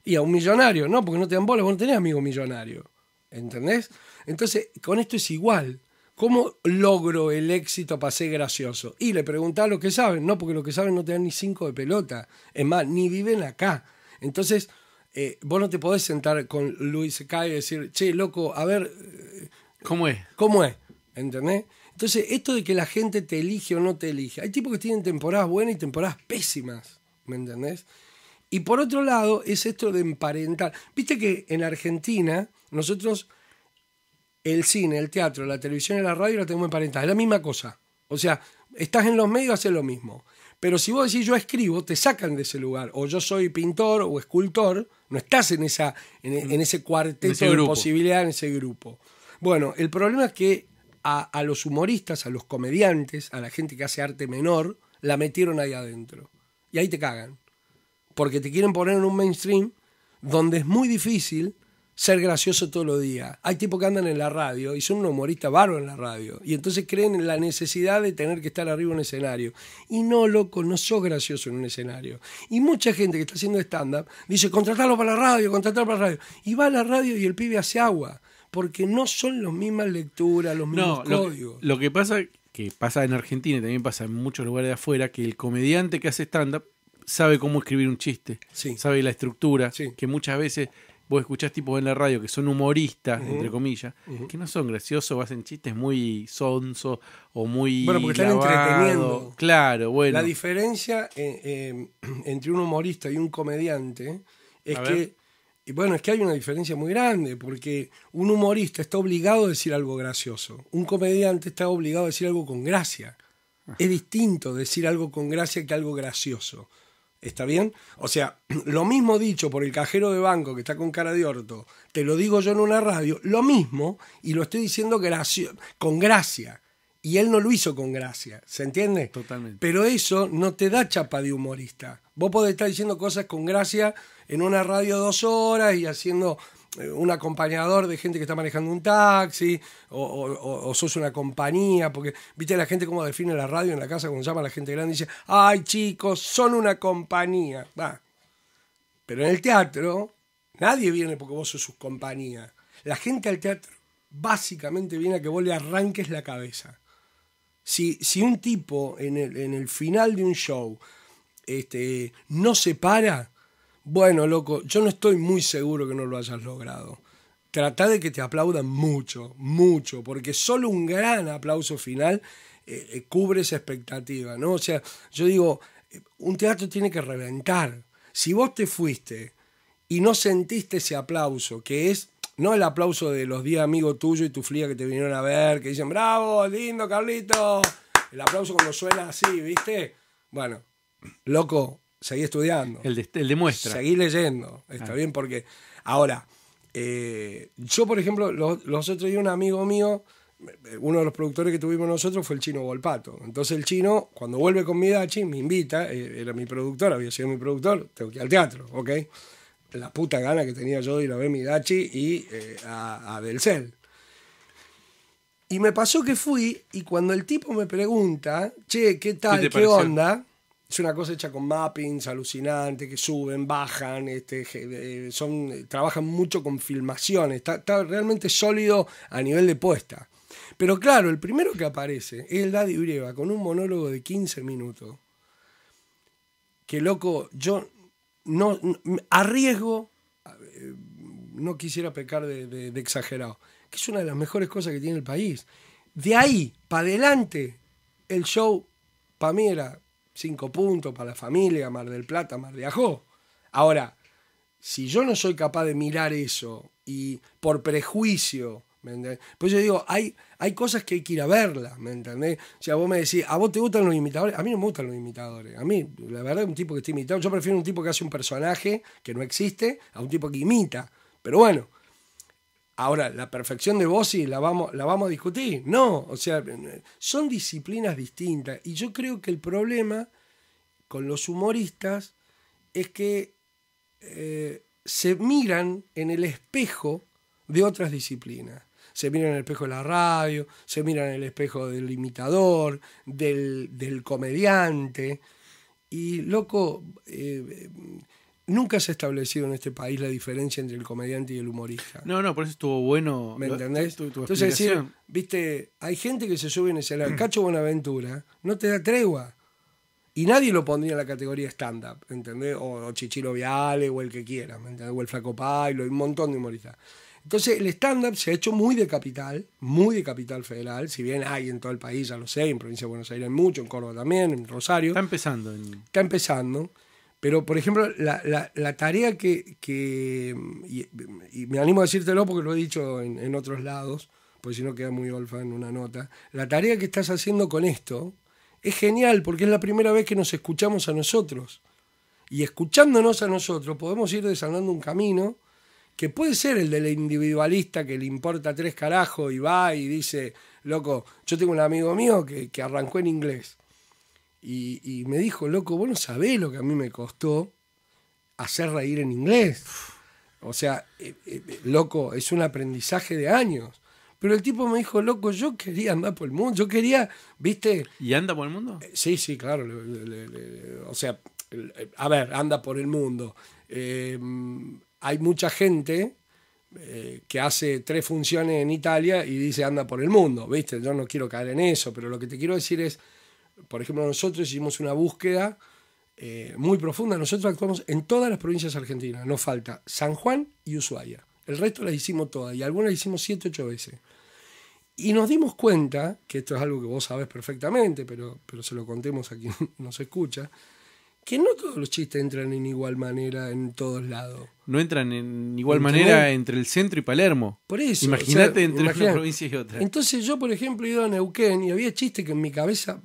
Y a un millonario, no, porque no te dan bolas, vos no tenés amigo millonario. ¿Entendés? Entonces, con esto es igual. ¿Cómo logro el éxito para ser gracioso? Y le preguntá a los que saben, no, porque los que saben no te dan ni cinco de pelota. Es más, ni viven acá. Entonces, eh, vos no te podés sentar con Luis K y decir, che, loco, a ver. Eh, ¿Cómo es? ¿Cómo es? ¿Entendés? Entonces, esto de que la gente te elige o no te elige, hay tipos que tienen temporadas buenas y temporadas pésimas. ¿Me entendés? Y por otro lado, es esto de emparentar. Viste que en Argentina, nosotros el cine, el teatro, la televisión y la radio la tenemos emparentada, Es la misma cosa. O sea, estás en los medios, haces lo mismo. Pero si vos decís yo escribo, te sacan de ese lugar. O yo soy pintor o escultor, no estás en, esa, en, mm. ese cuarteto de posibilidad en ese grupo. Bueno, el problema es que a, a, los humoristas, a los comediantes, a la gente que hace arte menor, la metieron ahí adentro. Y ahí te cagan porque te quieren poner en un mainstream donde es muy difícil ser gracioso todos los días. Hay tipos que andan en la radio y son un humorista bárbaro en la radio. Y entonces creen en la necesidad de tener que estar arriba en un escenario. Y no, loco, no sos gracioso en un escenario. Y mucha gente que está haciendo stand-up dice, contratarlo para la radio, contratarlo para la radio. Y va a la radio y el pibe hace agua. Porque no son las mismas lecturas, los mismos códigos. Lo, lo que pasa, que pasa en Argentina y también pasa en muchos lugares de afuera, que el comediante que hace stand-up sabe cómo escribir un chiste, sabe la estructura, que muchas veces vos escuchás tipos en la radio que son humoristas, entre comillas, que no son graciosos, hacen chistes muy sonso o muy. Bueno, porque están entreteniendo. Claro, bueno. La diferencia eh, eh, entre un humorista y un comediante es que. Y bueno, es que hay una diferencia muy grande, porque un humorista está obligado a decir algo gracioso, un comediante está obligado a decir algo con gracia. Ah. Es distinto decir algo con gracia que algo gracioso. ¿Está bien? O sea, lo mismo dicho por el cajero de banco que está con cara de orto, te lo digo yo en una radio, lo mismo, y lo estoy diciendo con gracia. Y él no lo hizo con gracia, ¿se entiende? Totalmente. Pero eso no te da chapa de humorista. Vos podés estar diciendo cosas con gracia en una radio dos horas y haciendo eh, un acompañador de gente que está manejando un taxi, o, sos una compañía, porque viste la gente cómo define la radio en la casa cuando llama a la gente grande y dice, ay chicos, son una compañía. Va. Pero en el teatro nadie viene porque vos sos su compañía. La gente al teatro básicamente viene a que vos le arranques la cabeza. Si, si un tipo en el, final de un show este, no se para, bueno, loco, yo no estoy muy seguro que no lo hayas logrado. Trata de que te aplaudan mucho, mucho, porque solo un gran aplauso final eh, eh, cubre esa expectativa, ¿no? O sea, yo digo, un teatro tiene que reventar. Si vos te fuiste y no sentiste ese aplauso, que es no el aplauso de los 10 amigos tuyos y tu flía que te vinieron a ver, que dicen, bravo, lindo, Carlito. El aplauso cuando suena así, ¿viste? Bueno, loco, seguí estudiando. El de, el Seguí leyendo, está ah. bien, porque ahora, eh, yo por ejemplo, los, otros días un amigo mío, uno de los productores que tuvimos nosotros fue el chino Volpato. Entonces el chino, cuando vuelve con Midachi, me invita, eh, era mi productor, había sido mi productor, tengo que ir al teatro, ¿ok? La puta gana que tenía yo de ir a ver Midachi y eh, a, a Y me pasó que fui y cuando el tipo me pregunta, che, ¿qué tal? ¿qué onda? es una cosa hecha con mappings alucinantes que suben, bajan, este, eh, son, trabajan mucho con filmaciones, está, realmente sólido a nivel de puesta. Pero claro, el primero que aparece es el Daddy Breva con un monólogo de 15 minutos. Que loco, yo no, arriesgo, eh, no quisiera pecar de, exagerado, que es una de las mejores cosas que tiene el país. De ahí para adelante, el show para mí era cinco puntos para la familia, Mar del Plata, Mar de Ajó. Ahora, si yo no soy capaz de mirar eso y por prejuicio, Pues yo digo, hay, hay cosas que hay que ir a verlas, ¿me entendés? O sea, vos me decís, ¿a vos te gustan los imitadores? A mí no me gustan los imitadores. A mí, la verdad, un tipo que está imitado, yo prefiero un tipo que hace un personaje que no existe a un tipo que imita. Pero bueno, Ahora, la perfección de y la vamos, la vamos a discutir. No, o sea, son disciplinas distintas. Y yo creo que el problema con los humoristas es que eh, se miran en el espejo de otras disciplinas. Se miran en el espejo de la radio, se miran en el espejo del imitador, del, comediante. Y loco, eh, Nunca se ha establecido en este país la diferencia entre el comediante y el humorista. No, no, por eso estuvo bueno. ¿Me entendés? Entonces, decir, viste, hay gente que se sube en ese lado. Cacho Buenaventura no te da tregua. Y nadie lo pondría en la categoría stand-up, ¿entendés? O, Chichilo Chichiro Viale, o el que quiera, ¿me entendés? O el Flaco Pailo, un montón de humoristas. Entonces, el stand-up se ha hecho muy de capital, muy de capital federal. Si bien hay en todo el país, ya lo sé, en Provincia de Buenos Aires hay mucho, en Córdoba también, en Rosario. Está empezando. Está empezando. Pero, por ejemplo, la, la, tarea que, y, me animo a decírtelo porque lo he dicho en, otros lados, porque si no queda muy olfa en una nota, la tarea que estás haciendo con esto es genial porque es la primera vez que nos escuchamos a nosotros. Y escuchándonos a nosotros podemos ir desandando un camino que puede ser el del individualista que le importa tres carajos y va y dice, loco, yo tengo un amigo mío que arrancó en inglés y, me dijo, loco, vos no sabés lo que a mí me costó hacer reír en inglés. O sea, eh, eh, loco, es un aprendizaje de años. Pero el tipo me dijo, loco, yo quería andar por el mundo, yo quería, viste... ¿Y anda por el mundo? Eh, sí, sí, claro. o sea, a ver, anda por el mundo. hay mucha gente que hace tres funciones en Italia y dice anda por el mundo, viste, yo no quiero caer en eso, pero lo que te quiero decir es, por ejemplo, nosotros hicimos una búsqueda eh, muy profunda. Nosotros actuamos en todas las provincias argentinas. Nos falta San Juan y Ushuaia. El resto las hicimos todas y algunas las hicimos siete ocho veces. Y nos dimos cuenta, que esto es algo que vos sabés perfectamente, pero, se lo contemos a quien nos escucha, que no todos los chistes entran en igual manera en todos lados. No entran en igual manera entre el centro y Palermo. Por eso. Imagínate entre una provincia y otra. Entonces yo, por ejemplo, he ido a Neuquén y había chistes que en mi cabeza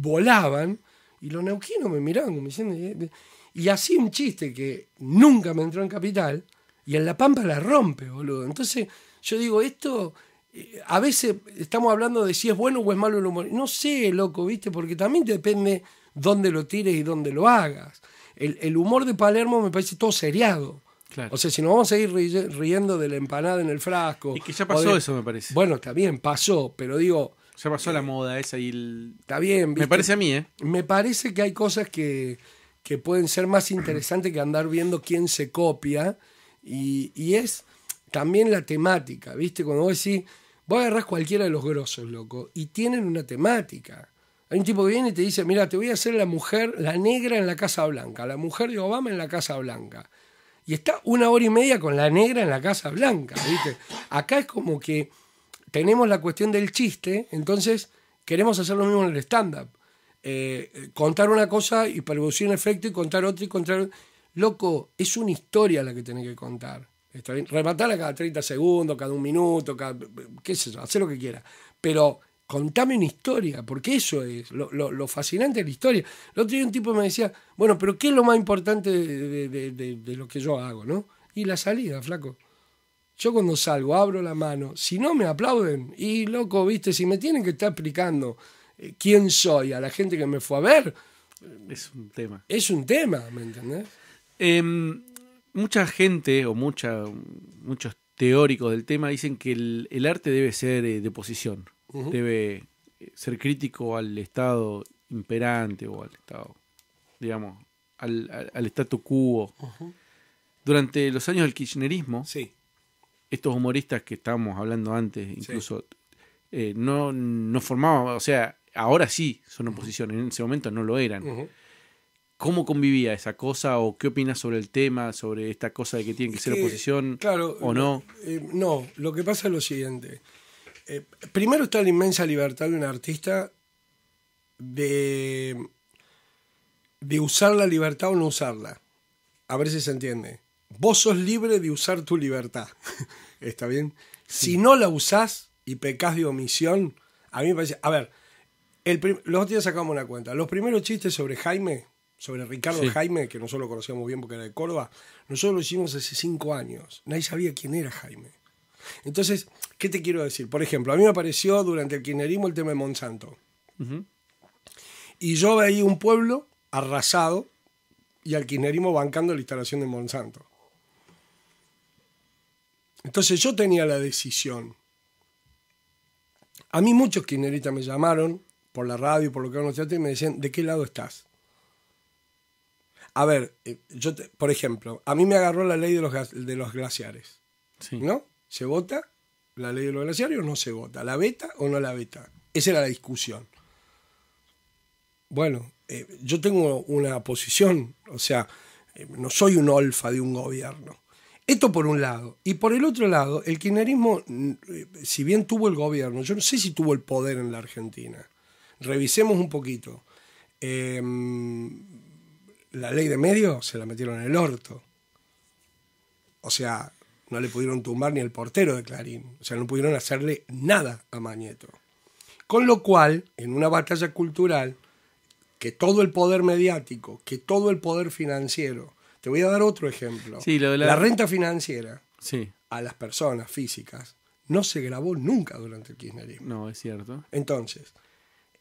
volaban y los neuquinos me miraban me diciendo. Eh, y así un chiste que nunca me entró en Capital y en La Pampa la rompe, boludo. Entonces yo digo, esto. Eh, a veces estamos hablando de si es bueno o es malo el humor. No sé, loco, ¿viste? Porque también depende dónde lo tires y dónde lo hagas. El, el humor de Palermo me parece todo seriado. O sea, si nos vamos a ir riendo de la empanada en el frasco. Y que ya pasó eso, me parece. Bueno, también pasó, pero digo, se pasó la moda esa y el... Está bien. ¿viste? Me parece a mí, ¿eh? Me parece que hay cosas que, que pueden ser más interesantes que andar viendo quién se copia. Y, y es también la temática, ¿viste? Cuando vos decís, vos agarrás cualquiera de los grosos, loco, y tienen una temática. Hay un tipo que viene y te dice, mira, te voy a hacer la mujer, la negra en la Casa Blanca, la mujer de Obama en la Casa Blanca. Y está una hora y media con la negra en la Casa Blanca, ¿viste? Acá es como que tenemos la cuestión del chiste, entonces queremos hacer lo mismo en el stand-up. Eh, eh, contar una cosa y producir un efecto y contar otra y contar... Loco, es una historia la que tenés que contar. Está rematala cada 30 segundos, cada un minuto, cada... qué sé yo, hacer lo que quiera. Pero contame una historia, porque eso es lo, fascinante de la historia. El otro día un tipo me decía, bueno, pero ¿qué es lo más importante de, de lo que yo hago, no? Y la salida, flaco. Yo cuando salgo, abro la mano, si no me aplauden, y loco, viste, si me tienen que estar explicando eh, quién soy a la gente que me fue a ver. Es un tema. Es un tema, ¿me entendés? Em, mucha gente o mucha, muchos teóricos del tema dicen que el, arte debe ser eh, de posición, debe eh, ser crítico al estado imperante o al estado, digamos, al, al, quo. Durante los años del kirchnerismo, sí estos humoristas que estábamos hablando antes, incluso, eh, no, no formaban, o sea, ahora sí son oposición, en ese momento no lo eran. ¿Cómo convivía esa cosa o qué opinas sobre el tema, sobre esta cosa de que tienen que ser oposición o no? Eh, no, lo que pasa es lo siguiente. Eh, primero está la inmensa libertad de un artista de, de usar la libertad o no usarla. A ver si se entiende vos sos libre de usar tu libertad. ¿Está bien? Si no la usás y pecas de omisión, a mí me parece. A ver, los los días sacamos una cuenta. Los primeros chistes sobre Jaime, sobre Ricardo Jaime, que nosotros lo conocíamos bien porque era de Córdoba, nosotros lo hicimos hace cinco años. Nadie sabía quién era Jaime. Entonces, ¿qué te quiero decir? Por ejemplo, a mí me apareció durante el kirchnerismo el tema de Monsanto. Y yo veía un pueblo arrasado y al kirchnerismo bancando la instalación de Monsanto. Entonces yo tenía la decisión. A mí muchos kirchneristas me llamaron por la radio, por lo que te y me decían, ¿de qué lado estás? A ver, eh, yo por ejemplo, a mí me agarró la ley de los, glaciares. Sí. ¿No? ¿Se vota la ley de los glaciares o no se vota? ¿La beta o no la beta? Esa era la discusión. Bueno, eh, yo tengo una posición, o sea, eh, no soy un olfa de un gobierno. Esto por un lado. Y por el otro lado, el kirchnerismo, mm, si bien tuvo el gobierno, yo no sé si tuvo el poder en la Argentina. Revisemos un poquito. Em, la ley de medios se la metieron en el orto. O sea, no le pudieron tumbar ni el portero de Clarín. O sea, no pudieron hacerle nada a Mañeto. Con lo cual, en una batalla cultural, que todo el poder mediático, que todo el poder financiero, te voy a dar otro ejemplo. la... renta financiera a las personas físicas no se grabó nunca durante el kirchnerismo. No, es cierto. Entonces,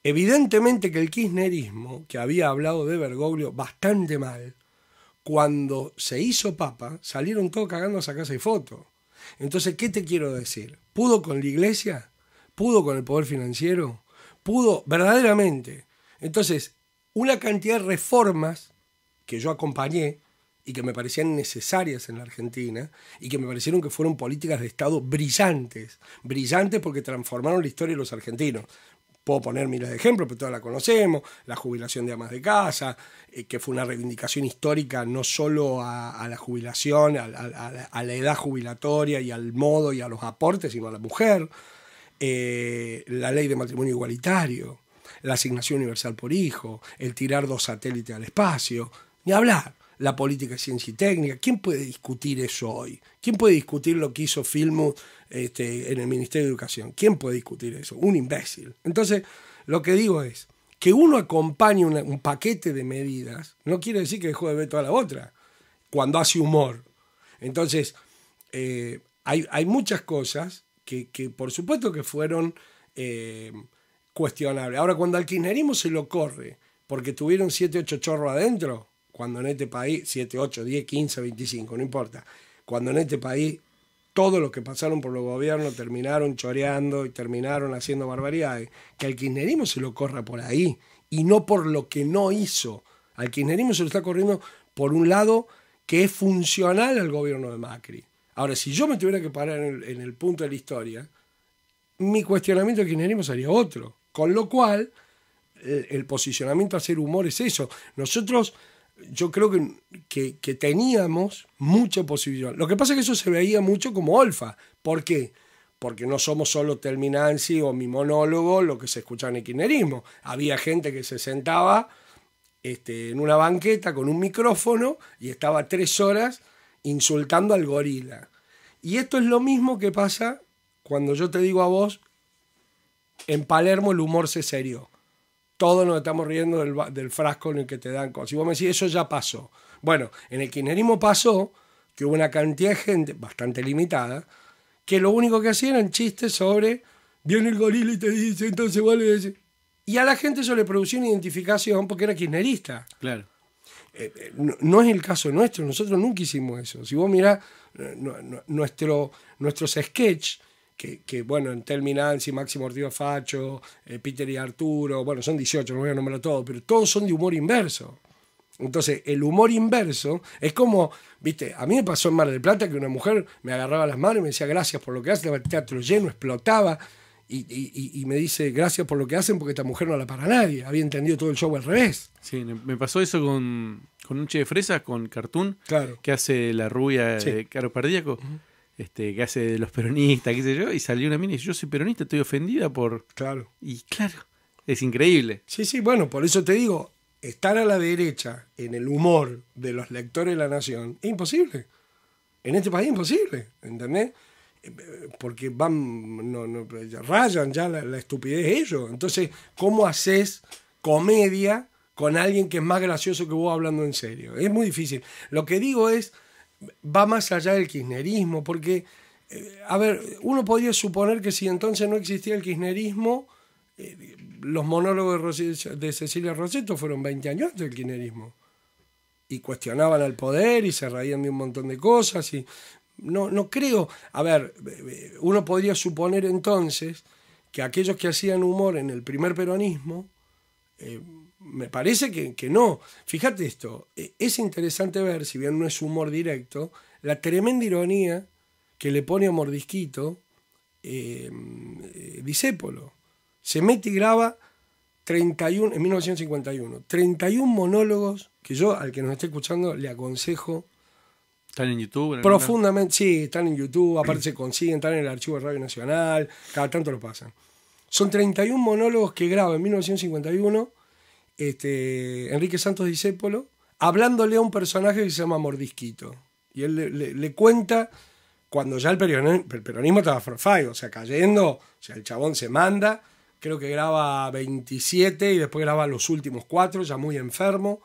evidentemente que el kirchnerismo, que había hablado de Bergoglio bastante mal, cuando se hizo papa, salieron todos cagando a sacarse foto. Entonces, ¿qué te quiero decir? ¿Pudo con la iglesia? ¿Pudo con el poder financiero? ¿Pudo verdaderamente? Entonces, una cantidad de reformas que yo acompañé, y que me parecían necesarias en la Argentina y que me parecieron que fueron políticas de Estado brillantes, brillantes porque transformaron la historia de los argentinos. Puedo poner miles de ejemplos, pero todas la conocemos, la jubilación de amas de casa, eh, que fue una reivindicación histórica no solo a, la jubilación, a, la edad jubilatoria y al modo y a los aportes, sino a la mujer, eh, la ley de matrimonio igualitario, la asignación universal por hijo, el tirar dos satélites al espacio, ni hablar la política ciencia y técnica. ¿Quién puede discutir eso hoy? ¿Quién puede discutir lo que hizo Filmo este, en el Ministerio de Educación? ¿Quién puede discutir eso? Un imbécil. Entonces, lo que digo es que uno acompañe un paquete de medidas, no quiere decir que dejó de ver toda la otra, cuando hace humor. Entonces, eh, hay, muchas cosas que, por supuesto que fueron eh, cuestionables. Ahora, cuando al kirchnerismo se lo corre porque tuvieron 7, ocho chorros adentro, cuando en este país, 7, 8, 10, 15, 25, no importa, cuando en este país todos los que pasaron por los gobiernos terminaron choreando y terminaron haciendo barbaridades, que al kirchnerismo se lo corra por ahí y no por lo que no hizo. Al kirchnerismo se lo está corriendo por un lado que es funcional al gobierno de Macri. Ahora, si yo me tuviera que parar en el, punto de la historia, mi cuestionamiento al kirchnerismo sería otro. Con lo cual, eh, el, posicionamiento a hacer humor es eso. Nosotros yo creo que, teníamos mucha posibilidad. Lo que pasa es que eso se veía mucho como olfa. ¿Por qué? Porque no somos solo Terminancy o mi monólogo lo que se escucha en el Había gente que se sentaba este, en una banqueta con un micrófono y estaba tres horas insultando al gorila. Y esto es lo mismo que pasa cuando yo te digo a vos, en Palermo el humor se serió. Todos nos estamos riendo del, frasco en el que te dan cosas. Si vos me decís, eso ya pasó. Bueno, en el kirchnerismo pasó que hubo una cantidad de gente, bastante limitada, que lo único que hacían eran chistes sobre, viene el gorila y te dice, entonces vale. a Y a la gente eso le producía una identificación porque era kirchnerista. Claro. Eh, eh, no, es el caso nuestro, nosotros nunca hicimos eso. Si vos mirás eh, nuestro, nuestros sketch que, bueno, en telminanzi, Máximo Ortiz Facho, eh, Peter y Arturo, bueno, son 18, no voy a nombrar todos, pero todos son de humor inverso. Entonces, el humor inverso es como, viste, a mí me pasó en Mar del Plata que una mujer me agarraba las manos y me decía gracias por lo que hace, el teatro lleno, explotaba. Y, me dice gracias por lo que hacen porque esta mujer no la para nadie. Había entendido todo el show al revés. Sí, me pasó eso con, con un de Fresa con Cartoon, claro. que hace la rubia eh, Caro Pardíaco este, que hace de los peronistas, qué sé yo, y salió una mina y dice, yo soy peronista, estoy ofendida por... Claro. Y claro, es increíble. Sí, sí, bueno, por eso te digo, estar a la derecha en el humor de los lectores de la nación es imposible. En este país es imposible, ¿entendés? Porque van, no, no rayan ya la, la estupidez ellos. Entonces, ¿cómo haces comedia con alguien que es más gracioso que vos hablando en serio? Es muy difícil. Lo que digo es va más allá del kirchnerismo, porque, eh, a ver, uno podría suponer que si entonces no existía el kirchnerismo, eh, los monólogos de, Cecilia Roseto fueron 20 años del kirchnerismo. Y cuestionaban al poder y se reían de un montón de cosas. Y no, no creo, a ver, eh, uno podría suponer entonces que aquellos que hacían humor en el primer peronismo, me parece que, no. Fíjate esto, e, es interesante ver, si bien no es humor directo, la tremenda ironía que le pone a Mordisquito em, eh, Disépolo. Se mete y graba 31, en 1951, 31 monólogos que yo, al que nos esté escuchando, le aconsejo. ¿Están en YouTube? profundamente, sí, están en YouTube, aparte se consiguen, están en el archivo de Radio Nacional, cada tanto lo pasan. Son 31 monólogos que graba en 1951 este, Enrique Santos Discépolo hablándole a un personaje que se llama Mordisquito. Y él le, cuenta cuando ya el peronismo, estaba o sea, cayendo, o sea, el chabón se manda, creo que graba 27 y después graba los últimos cuatro, ya muy enfermo.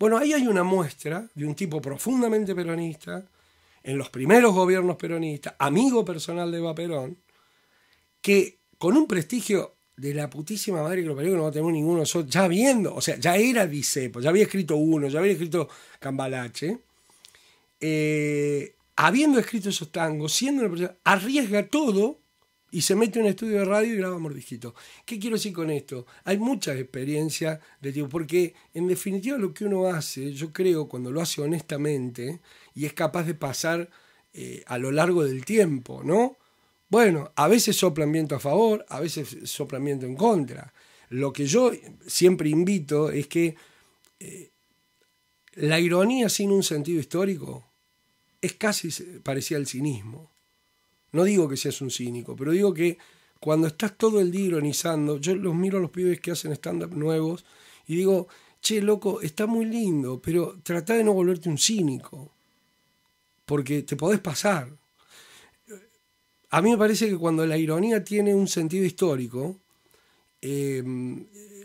Bueno, ahí hay una muestra de un tipo profundamente peronista, en los primeros gobiernos peronistas, amigo personal de Eva Perón, que con un prestigio de la putísima madre que lo parió, que no va a tener ninguno ya viendo, o sea, ya era pues ya había escrito uno, ya había escrito Cambalache, eh, habiendo escrito esos tangos, siendo una persona, arriesga todo y se mete en un estudio de radio y graba Mordisquito. ¿Qué quiero decir con esto? Hay muchas experiencias de tipo, porque en definitiva lo que uno hace, yo creo, cuando lo hace honestamente y es capaz de pasar eh, a lo largo del tiempo, ¿no? Bueno, a veces soplan viento a favor, a veces soplan viento en contra. Lo que yo siempre invito es que eh, la ironía sin un sentido histórico es casi parecida al cinismo. No digo que seas un cínico, pero digo que cuando estás todo el día ironizando, yo los miro a los pibes que hacen stand-up nuevos y digo, che, loco, está muy lindo, pero trata de no volverte un cínico, porque te podés pasar. A mí me parece que cuando la ironía tiene un sentido histórico, eh,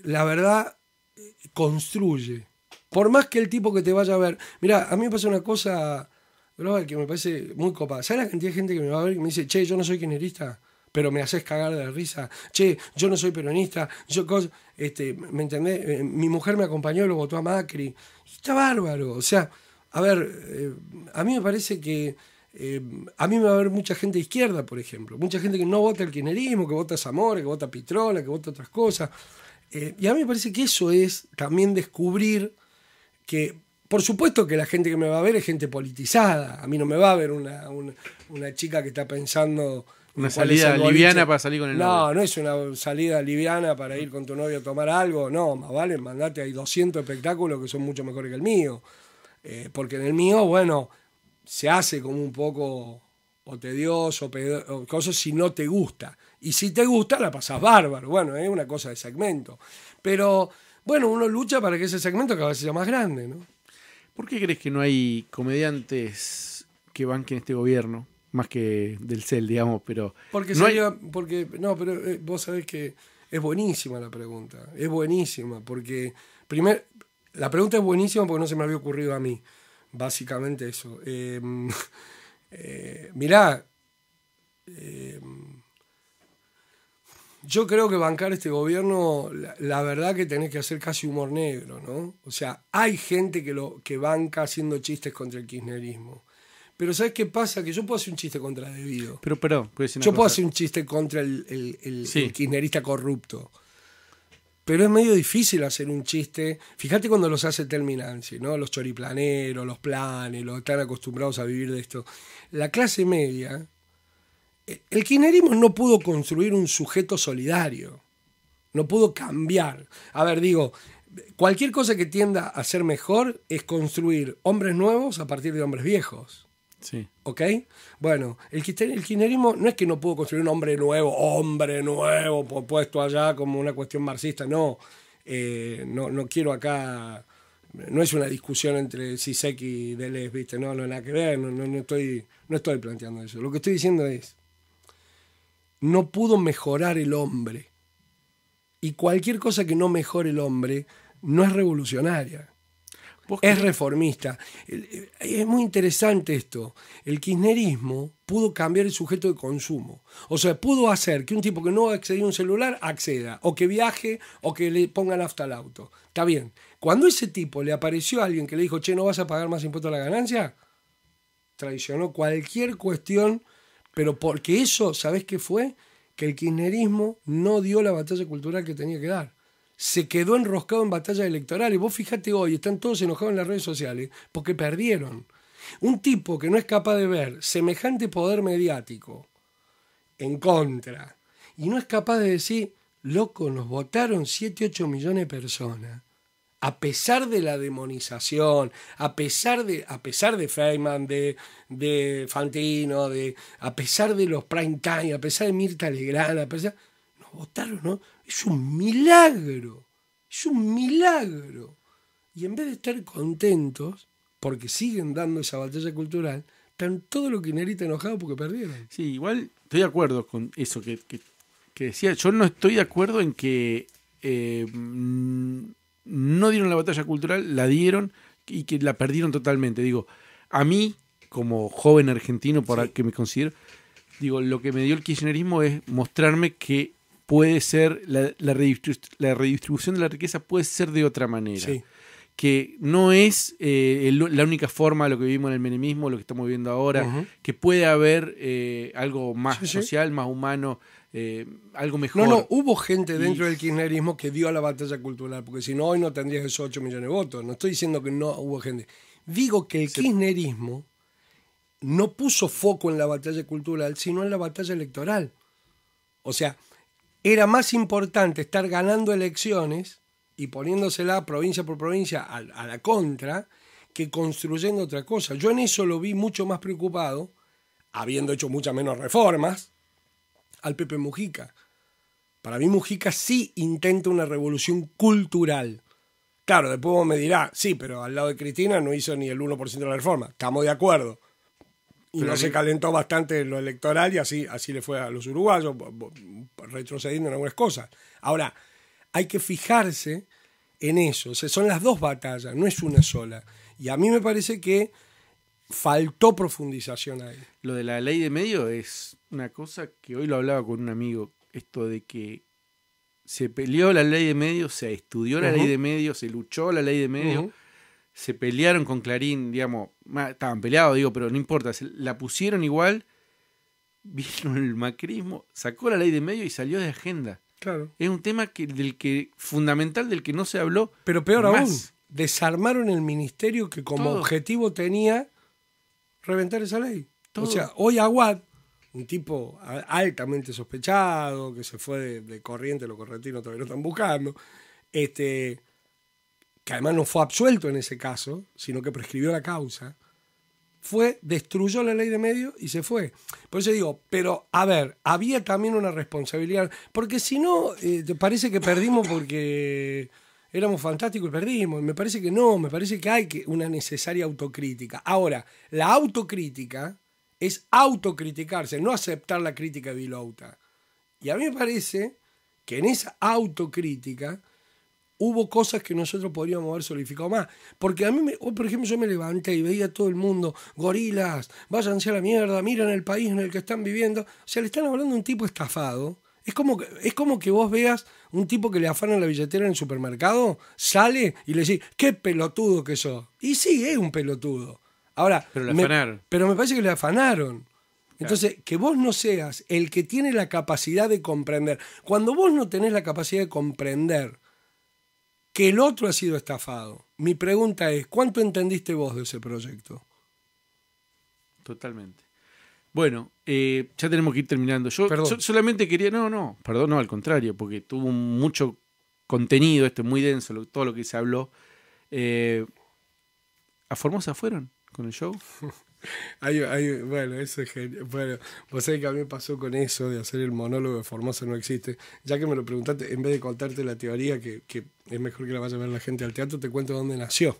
la verdad eh, construye. Por más que el tipo que te vaya a ver. Mira, a mí me pasa una cosa, que me parece muy copada. ¿Sabes la cantidad de gente que me va a ver y me dice, che, yo no soy kirchnerista, pero me haces cagar de la risa? Che, yo no soy peronista. Yo, este, ¿Me entendés? Eh, mi mujer me acompañó y lo votó a Macri. está bárbaro. O sea, a ver, a mí me parece que eh, a mí me va a ver mucha gente de izquierda, por ejemplo, mucha gente que no vota el kirchnerismo, que vota Zamora, que vota Pitrola, que vota otras cosas. Eh, y a mí me parece que eso es también descubrir que, por supuesto que la gente que me va a ver es gente politizada, a mí no me va a ver una, chica que está pensando... Una salida liviana para salir con el novio. No, no es una salida liviana para ir con tu novio a tomar algo. No, más vale, mandate. Hay 200 espectáculos que son mucho mejores que el mío. Eh, porque en el mío, bueno, se hace como un poco o tedioso, o cosas si no te gusta. Y si te gusta, la pasas bárbaro. Bueno, es una cosa de segmento. Pero bueno, uno lucha para que ese segmento cada vez sea más grande, ¿no? ¿Por qué crees que no hay comediantes que banquen este gobierno? Más que del CEL, digamos, pero. Porque no porque. No, pero eh, vos sabés que es buenísima la pregunta. Es buenísima. Porque. Primer, la pregunta es buenísima porque no se me había ocurrido a mí. Básicamente eso. Em, eh, mirá, em, yo creo que bancar este gobierno, la, verdad que tenés que hacer casi humor negro, ¿no? O sea, hay gente que, lo, que banca haciendo chistes contra el kirchnerismo. Pero ¿sabes qué pasa? Que yo puedo hacer un chiste contra Debido. Pero, pero, yo puedo hacer un chiste contra el, el kirchnerista corrupto pero es medio difícil hacer un chiste. Fíjate cuando los hace Terminancy, ¿no? Los choriplaneros, los planes, los están acostumbrados a vivir de esto. La clase media, eh, el kirchnerismo no pudo construir un sujeto solidario, no pudo cambiar. A ver, digo, cualquier cosa que tienda a ser mejor es construir hombres nuevos a partir de hombres viejos. ¿Ok? Bueno, el kirchnerismo no es que no pudo construir un hombre nuevo, hombre nuevo, puesto allá como una cuestión marxista, no. Eh, no, no quiero acá no es una discusión entre Sisek y Deleuze, ¿viste? No, no, nada que no, estoy, no estoy planteando eso. Lo que estoy diciendo es, no pudo mejorar el hombre. Y cualquier cosa que no mejore el hombre no es revolucionaria es reformista. Es muy interesante esto. El kirchnerismo pudo cambiar el sujeto de consumo. O sea, pudo hacer que un tipo que no accedía a un celular acceda, o que viaje, o que le ponga nafta al auto. Está bien. Cuando ese tipo le apareció a alguien que le dijo, che, no vas a pagar más impuestos a la ganancia, traicionó cualquier cuestión, pero porque eso, ¿sabés qué fue? Que el kirchnerismo no dio la batalla cultural que tenía que dar se quedó enroscado en batallas electorales. Vos fíjate hoy, están todos enojados en las redes sociales porque perdieron. Un tipo que no es capaz de ver semejante poder mediático en contra y no es capaz de decir, loco, nos votaron 7, 8 millones de personas. A pesar de la demonización, a pesar de, a pesar de Feynman, de, de Fantino, de, a pesar de los prime time, a pesar de Mirta Legrana, a pesar... Nos votaron, ¿no? Es un milagro, es un milagro. Y en vez de estar contentos, porque siguen dando esa batalla cultural, están todo lo que enojados enojado porque perdieron. Sí, igual estoy de acuerdo con eso que, que, decía. Yo no estoy de acuerdo en que eh, mm, no dieron la batalla cultural, la dieron y que la perdieron totalmente. Digo, a mí, como joven argentino, para que me considero, digo, lo que me dio el kirchnerismo es mostrarme que puede ser, la, redistribución de la riqueza puede ser de otra manera. Que no es eh, la única forma lo que vivimos en el menemismo, lo que estamos viviendo ahora, que puede haber eh, algo más social, más humano, eh, algo mejor. No, no, hubo gente dentro del kirchnerismo que dio a la batalla cultural, porque si no, hoy no tendrías esos 8 millones de votos. No estoy diciendo que no hubo gente. Digo que el kirchnerismo no puso foco en la batalla cultural, sino en la batalla electoral. O sea, era más importante estar ganando elecciones y poniéndosela provincia por provincia a, la contra que construyendo otra cosa. Yo en eso lo vi mucho más preocupado, habiendo hecho muchas menos reformas, al Pepe Mujica. Para mí Mujica sí intenta una revolución cultural. Claro, después me dirá, sí, pero al lado de Cristina no hizo ni el 1% de la reforma. Estamos de acuerdo y no se calentó bastante lo electoral y así, así le fue a los uruguayos, retrocediendo en algunas cosas. Ahora, hay que fijarse en eso, son las dos batallas, no es una sola. Y a mí me parece que faltó profundización ahí. Lo de la ley de medio es una cosa que hoy lo hablaba con un amigo, esto de que se peleó la ley de medios, se estudió la ley de medios, se luchó la ley de medios se pelearon con Clarín, digamos, estaban peleados, digo, pero no importa, la pusieron igual, vino el macrismo, sacó la ley de medio y salió de agenda. Claro. Es un tema que, del que, fundamental del que no se habló. Pero peor aún, desarmaron el ministerio que como objetivo tenía reventar esa ley. O sea, hoy Aguad, un tipo altamente sospechado, que se fue de, corriente, lo correntinos todavía lo están buscando, este que además no fue absuelto en ese caso, sino que prescribió la causa, fue, destruyó la ley de medios y se fue. Por eso digo, pero a ver, había también una responsabilidad, porque si no, te eh, parece que perdimos porque éramos fantásticos y perdimos. Me parece que no, me parece que hay que una necesaria autocrítica. Ahora, la autocrítica es autocriticarse, no aceptar la crítica de bilota. Y a mí me parece que en esa autocrítica hubo cosas que nosotros podríamos haber solidificado más. Porque a mí, por ejemplo, yo me levanté y veía a todo el mundo, gorilas, váyanse a la mierda, miren el país en el que están viviendo. O sea, le están hablando a un tipo estafado. Es como, que, es como que vos veas un tipo que le afana la billetera en el supermercado, sale y le decís, qué pelotudo que sos. Y sí, es un pelotudo. Ahora, pero, me, parece que le afanaron. Entonces, que vos no seas el que tiene la capacidad de comprender. Cuando vos no tenés la capacidad de comprender que el otro ha sido estafado. Mi pregunta es, ¿cuánto entendiste vos de ese proyecto? Totalmente. Bueno, eh, ya tenemos que ir terminando. Yo, solamente quería, no, no, perdón, no, al contrario, porque tuvo mucho contenido, esto muy denso, todo lo que se habló. Eh, ¿A Formosa fueron con el show? bueno, eso es genial. Bueno, vos que a mí me pasó con eso de hacer el monólogo de Formosa no existe. Ya que me lo preguntaste, en vez de contarte la teoría, que, es mejor que la vaya a ver la gente al teatro, te cuento dónde nació.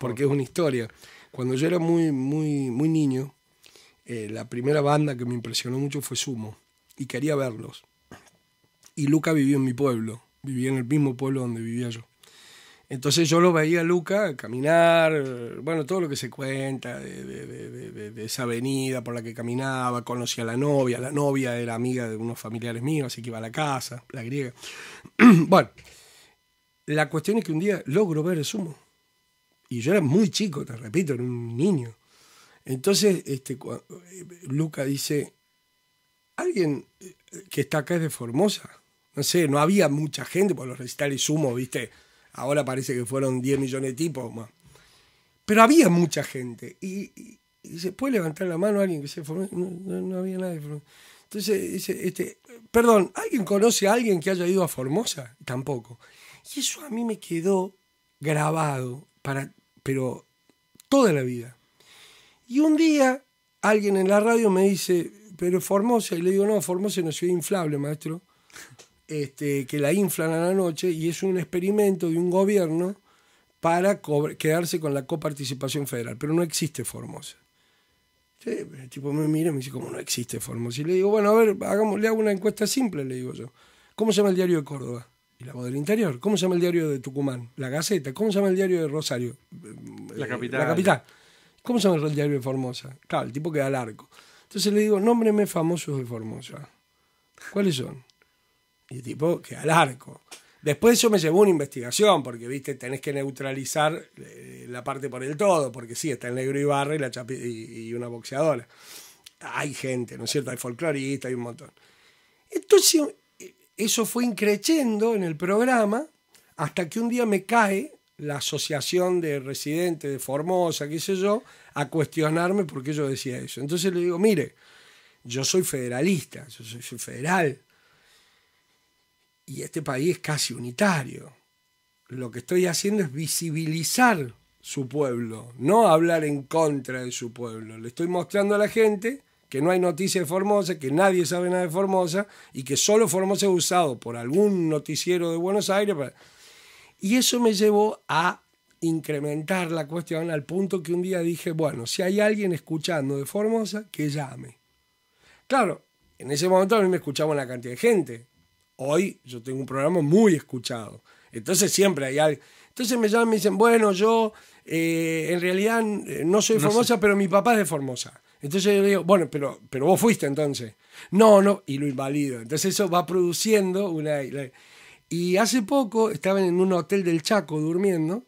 porque es una historia. Cuando yo era muy, muy, muy niño, eh, la primera banda que me impresionó mucho fue Sumo. Y quería verlos. Y Luca vivió en mi pueblo. Vivía en el mismo pueblo donde vivía yo. Entonces yo lo veía a Luca caminar, bueno, todo lo que se cuenta de, esa avenida por la que caminaba, conocía a la novia, la novia era amiga de unos familiares míos, así que iba a la casa, la griega. bueno, la cuestión es que un día logro ver el sumo. Y yo era muy chico, te repito, era un niño. Entonces, este, eh, Luca dice, alguien eh, que está acá es de Formosa. No sé, no había mucha gente por los recitales sumo, viste Ahora parece que fueron 10 millones de tipos Pero había mucha gente. Y, se puede levantar la mano a alguien que se formó. No, había nadie. Entonces dice, este, perdón, ¿alguien conoce a alguien que haya ido a Formosa? Tampoco. Y eso a mí me quedó grabado para, pero toda la vida. Y un día alguien en la radio me dice, pero Formosa, y le digo, no, Formosa no soy inflable, maestro. Este, que la inflan a la noche y es un experimento de un gobierno para quedarse con la coparticipación federal, pero no existe Formosa. el tipo me mira y me dice, ¿cómo no existe Formosa? Y le digo, bueno, a ver, le hago una encuesta simple, le digo yo. ¿Cómo se llama el diario de Córdoba? Y la voz del interior. ¿Cómo se llama el diario de Tucumán? La Gaceta. ¿Cómo se llama el diario de Rosario? La eh, capital. ¿Cómo se llama el diario de Formosa? Claro, el tipo queda al arco. Entonces le digo, nómbreme famosos de Formosa. ¿Cuáles son? Y tipo que al arco. Después eso me llevó una investigación, porque viste, tenés que neutralizar eh, la parte por el todo, porque sí, está el negro Ibarra y, la y, una boxeadora. Hay gente, ¿no es cierto? Hay folcloristas, hay un montón. Entonces, eh, eso fue increciendo en el programa hasta que un día me cae la asociación de residentes de Formosa, qué sé yo, a cuestionarme por qué yo decía eso. Entonces le digo, mire, yo soy federalista, yo soy federal y este país es casi unitario. Lo que estoy haciendo es visibilizar su pueblo, no hablar en contra de su pueblo. Le estoy mostrando a la gente que no hay noticias de Formosa, que nadie sabe nada de Formosa y que solo Formosa es usado por algún noticiero de Buenos Aires. Y eso me llevó a incrementar la cuestión al punto que un día dije, bueno, si hay alguien escuchando de Formosa, que llame. Claro, en ese momento a mí me escuchaba una cantidad de gente, Hoy yo tengo un programa muy escuchado. Entonces siempre hay algo. Entonces me llaman y me dicen, bueno, yo eh, en realidad eh, no soy Formosa, pero mi papá es de Formosa. Entonces yo digo, bueno, pero, pero vos fuiste entonces. No, no, y lo invalido. Entonces eso va produciendo una... y hace poco estaba en un hotel del Chaco durmiendo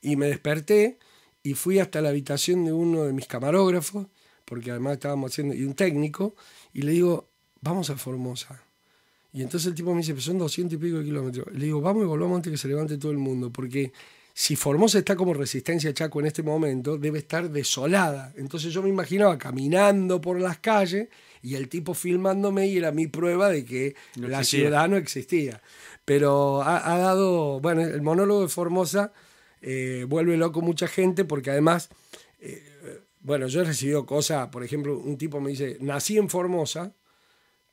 y me desperté y fui hasta la habitación de uno de mis camarógrafos, porque además estábamos haciendo, y un técnico, y le digo, vamos a Formosa. Y entonces el tipo me dice, son 200 y pico de kilómetros. Le digo, vamos y volvamos antes que se levante todo el mundo, porque si Formosa está como resistencia Chaco en este momento, debe estar desolada. Entonces yo me imaginaba caminando por las calles y el tipo filmándome y era mi prueba de que la ciudad no existía. Pero ha, dado, bueno, el monólogo de Formosa eh, vuelve loco mucha gente porque además, eh, bueno, yo he recibido cosas, por ejemplo, un tipo me dice, nací en Formosa,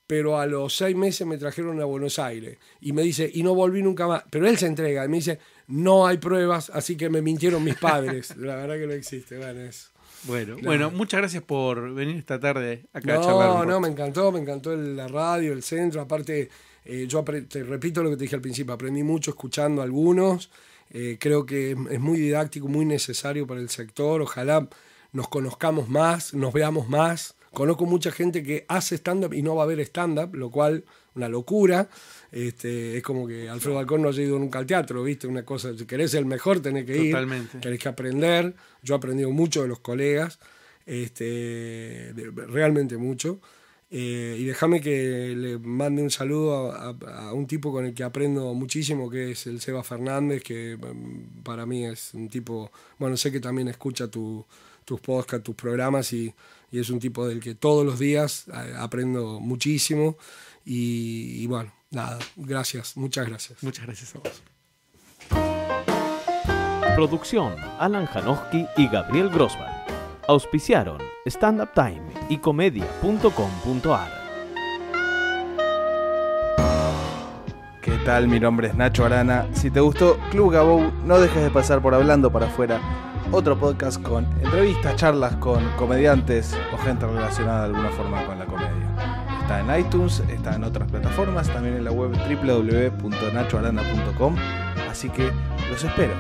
pero a los seis meses me trajeron a Buenos Aires y me dice, y no volví nunca más. Pero él se entrega y me dice, no hay pruebas, así que me mintieron mis padres. La verdad que no existe, bueno, Bueno, bueno, muchas gracias por venir esta tarde acá no, a No, no, me encantó, me encantó la radio, el centro. Aparte, eh, yo te repito lo que te dije al principio, aprendí mucho escuchando a algunos. Eh, creo que es muy didáctico, muy necesario para el sector. Ojalá nos conozcamos más, nos veamos más. Conozco mucha gente que hace stand-up y no va a ver stand-up, lo cual una locura. Este, es como que Alfredo Balcón no haya ido nunca al teatro, ¿viste? Una cosa, si querés el mejor, tenés que Totalmente. ir. Tenés que aprender. Yo he aprendido mucho de los colegas, este, realmente mucho. Eh, y déjame que le mande un saludo a, un tipo con el que aprendo muchísimo, que es el Seba Fernández, que mm, para mí es un tipo, bueno, sé que también escucha tu, tus podcasts, tus programas y, es un tipo del que todos los días eh, aprendo muchísimo y, bueno, nada, gracias, muchas gracias. Muchas gracias a vos. Producción, Alan Janowski y Gabriel Grossman. Auspiciaron Stand Up Time y comedia.com.ar. ¿Qué tal? Mi nombre es Nacho Arana. Si te gustó Club Gabou, no dejes de pasar por Hablando para afuera otro podcast con entrevistas, charlas con comediantes o gente relacionada de alguna forma con la comedia. Está en iTunes, está en otras plataformas, también en la web www.nachoaranda.com, así que los espero.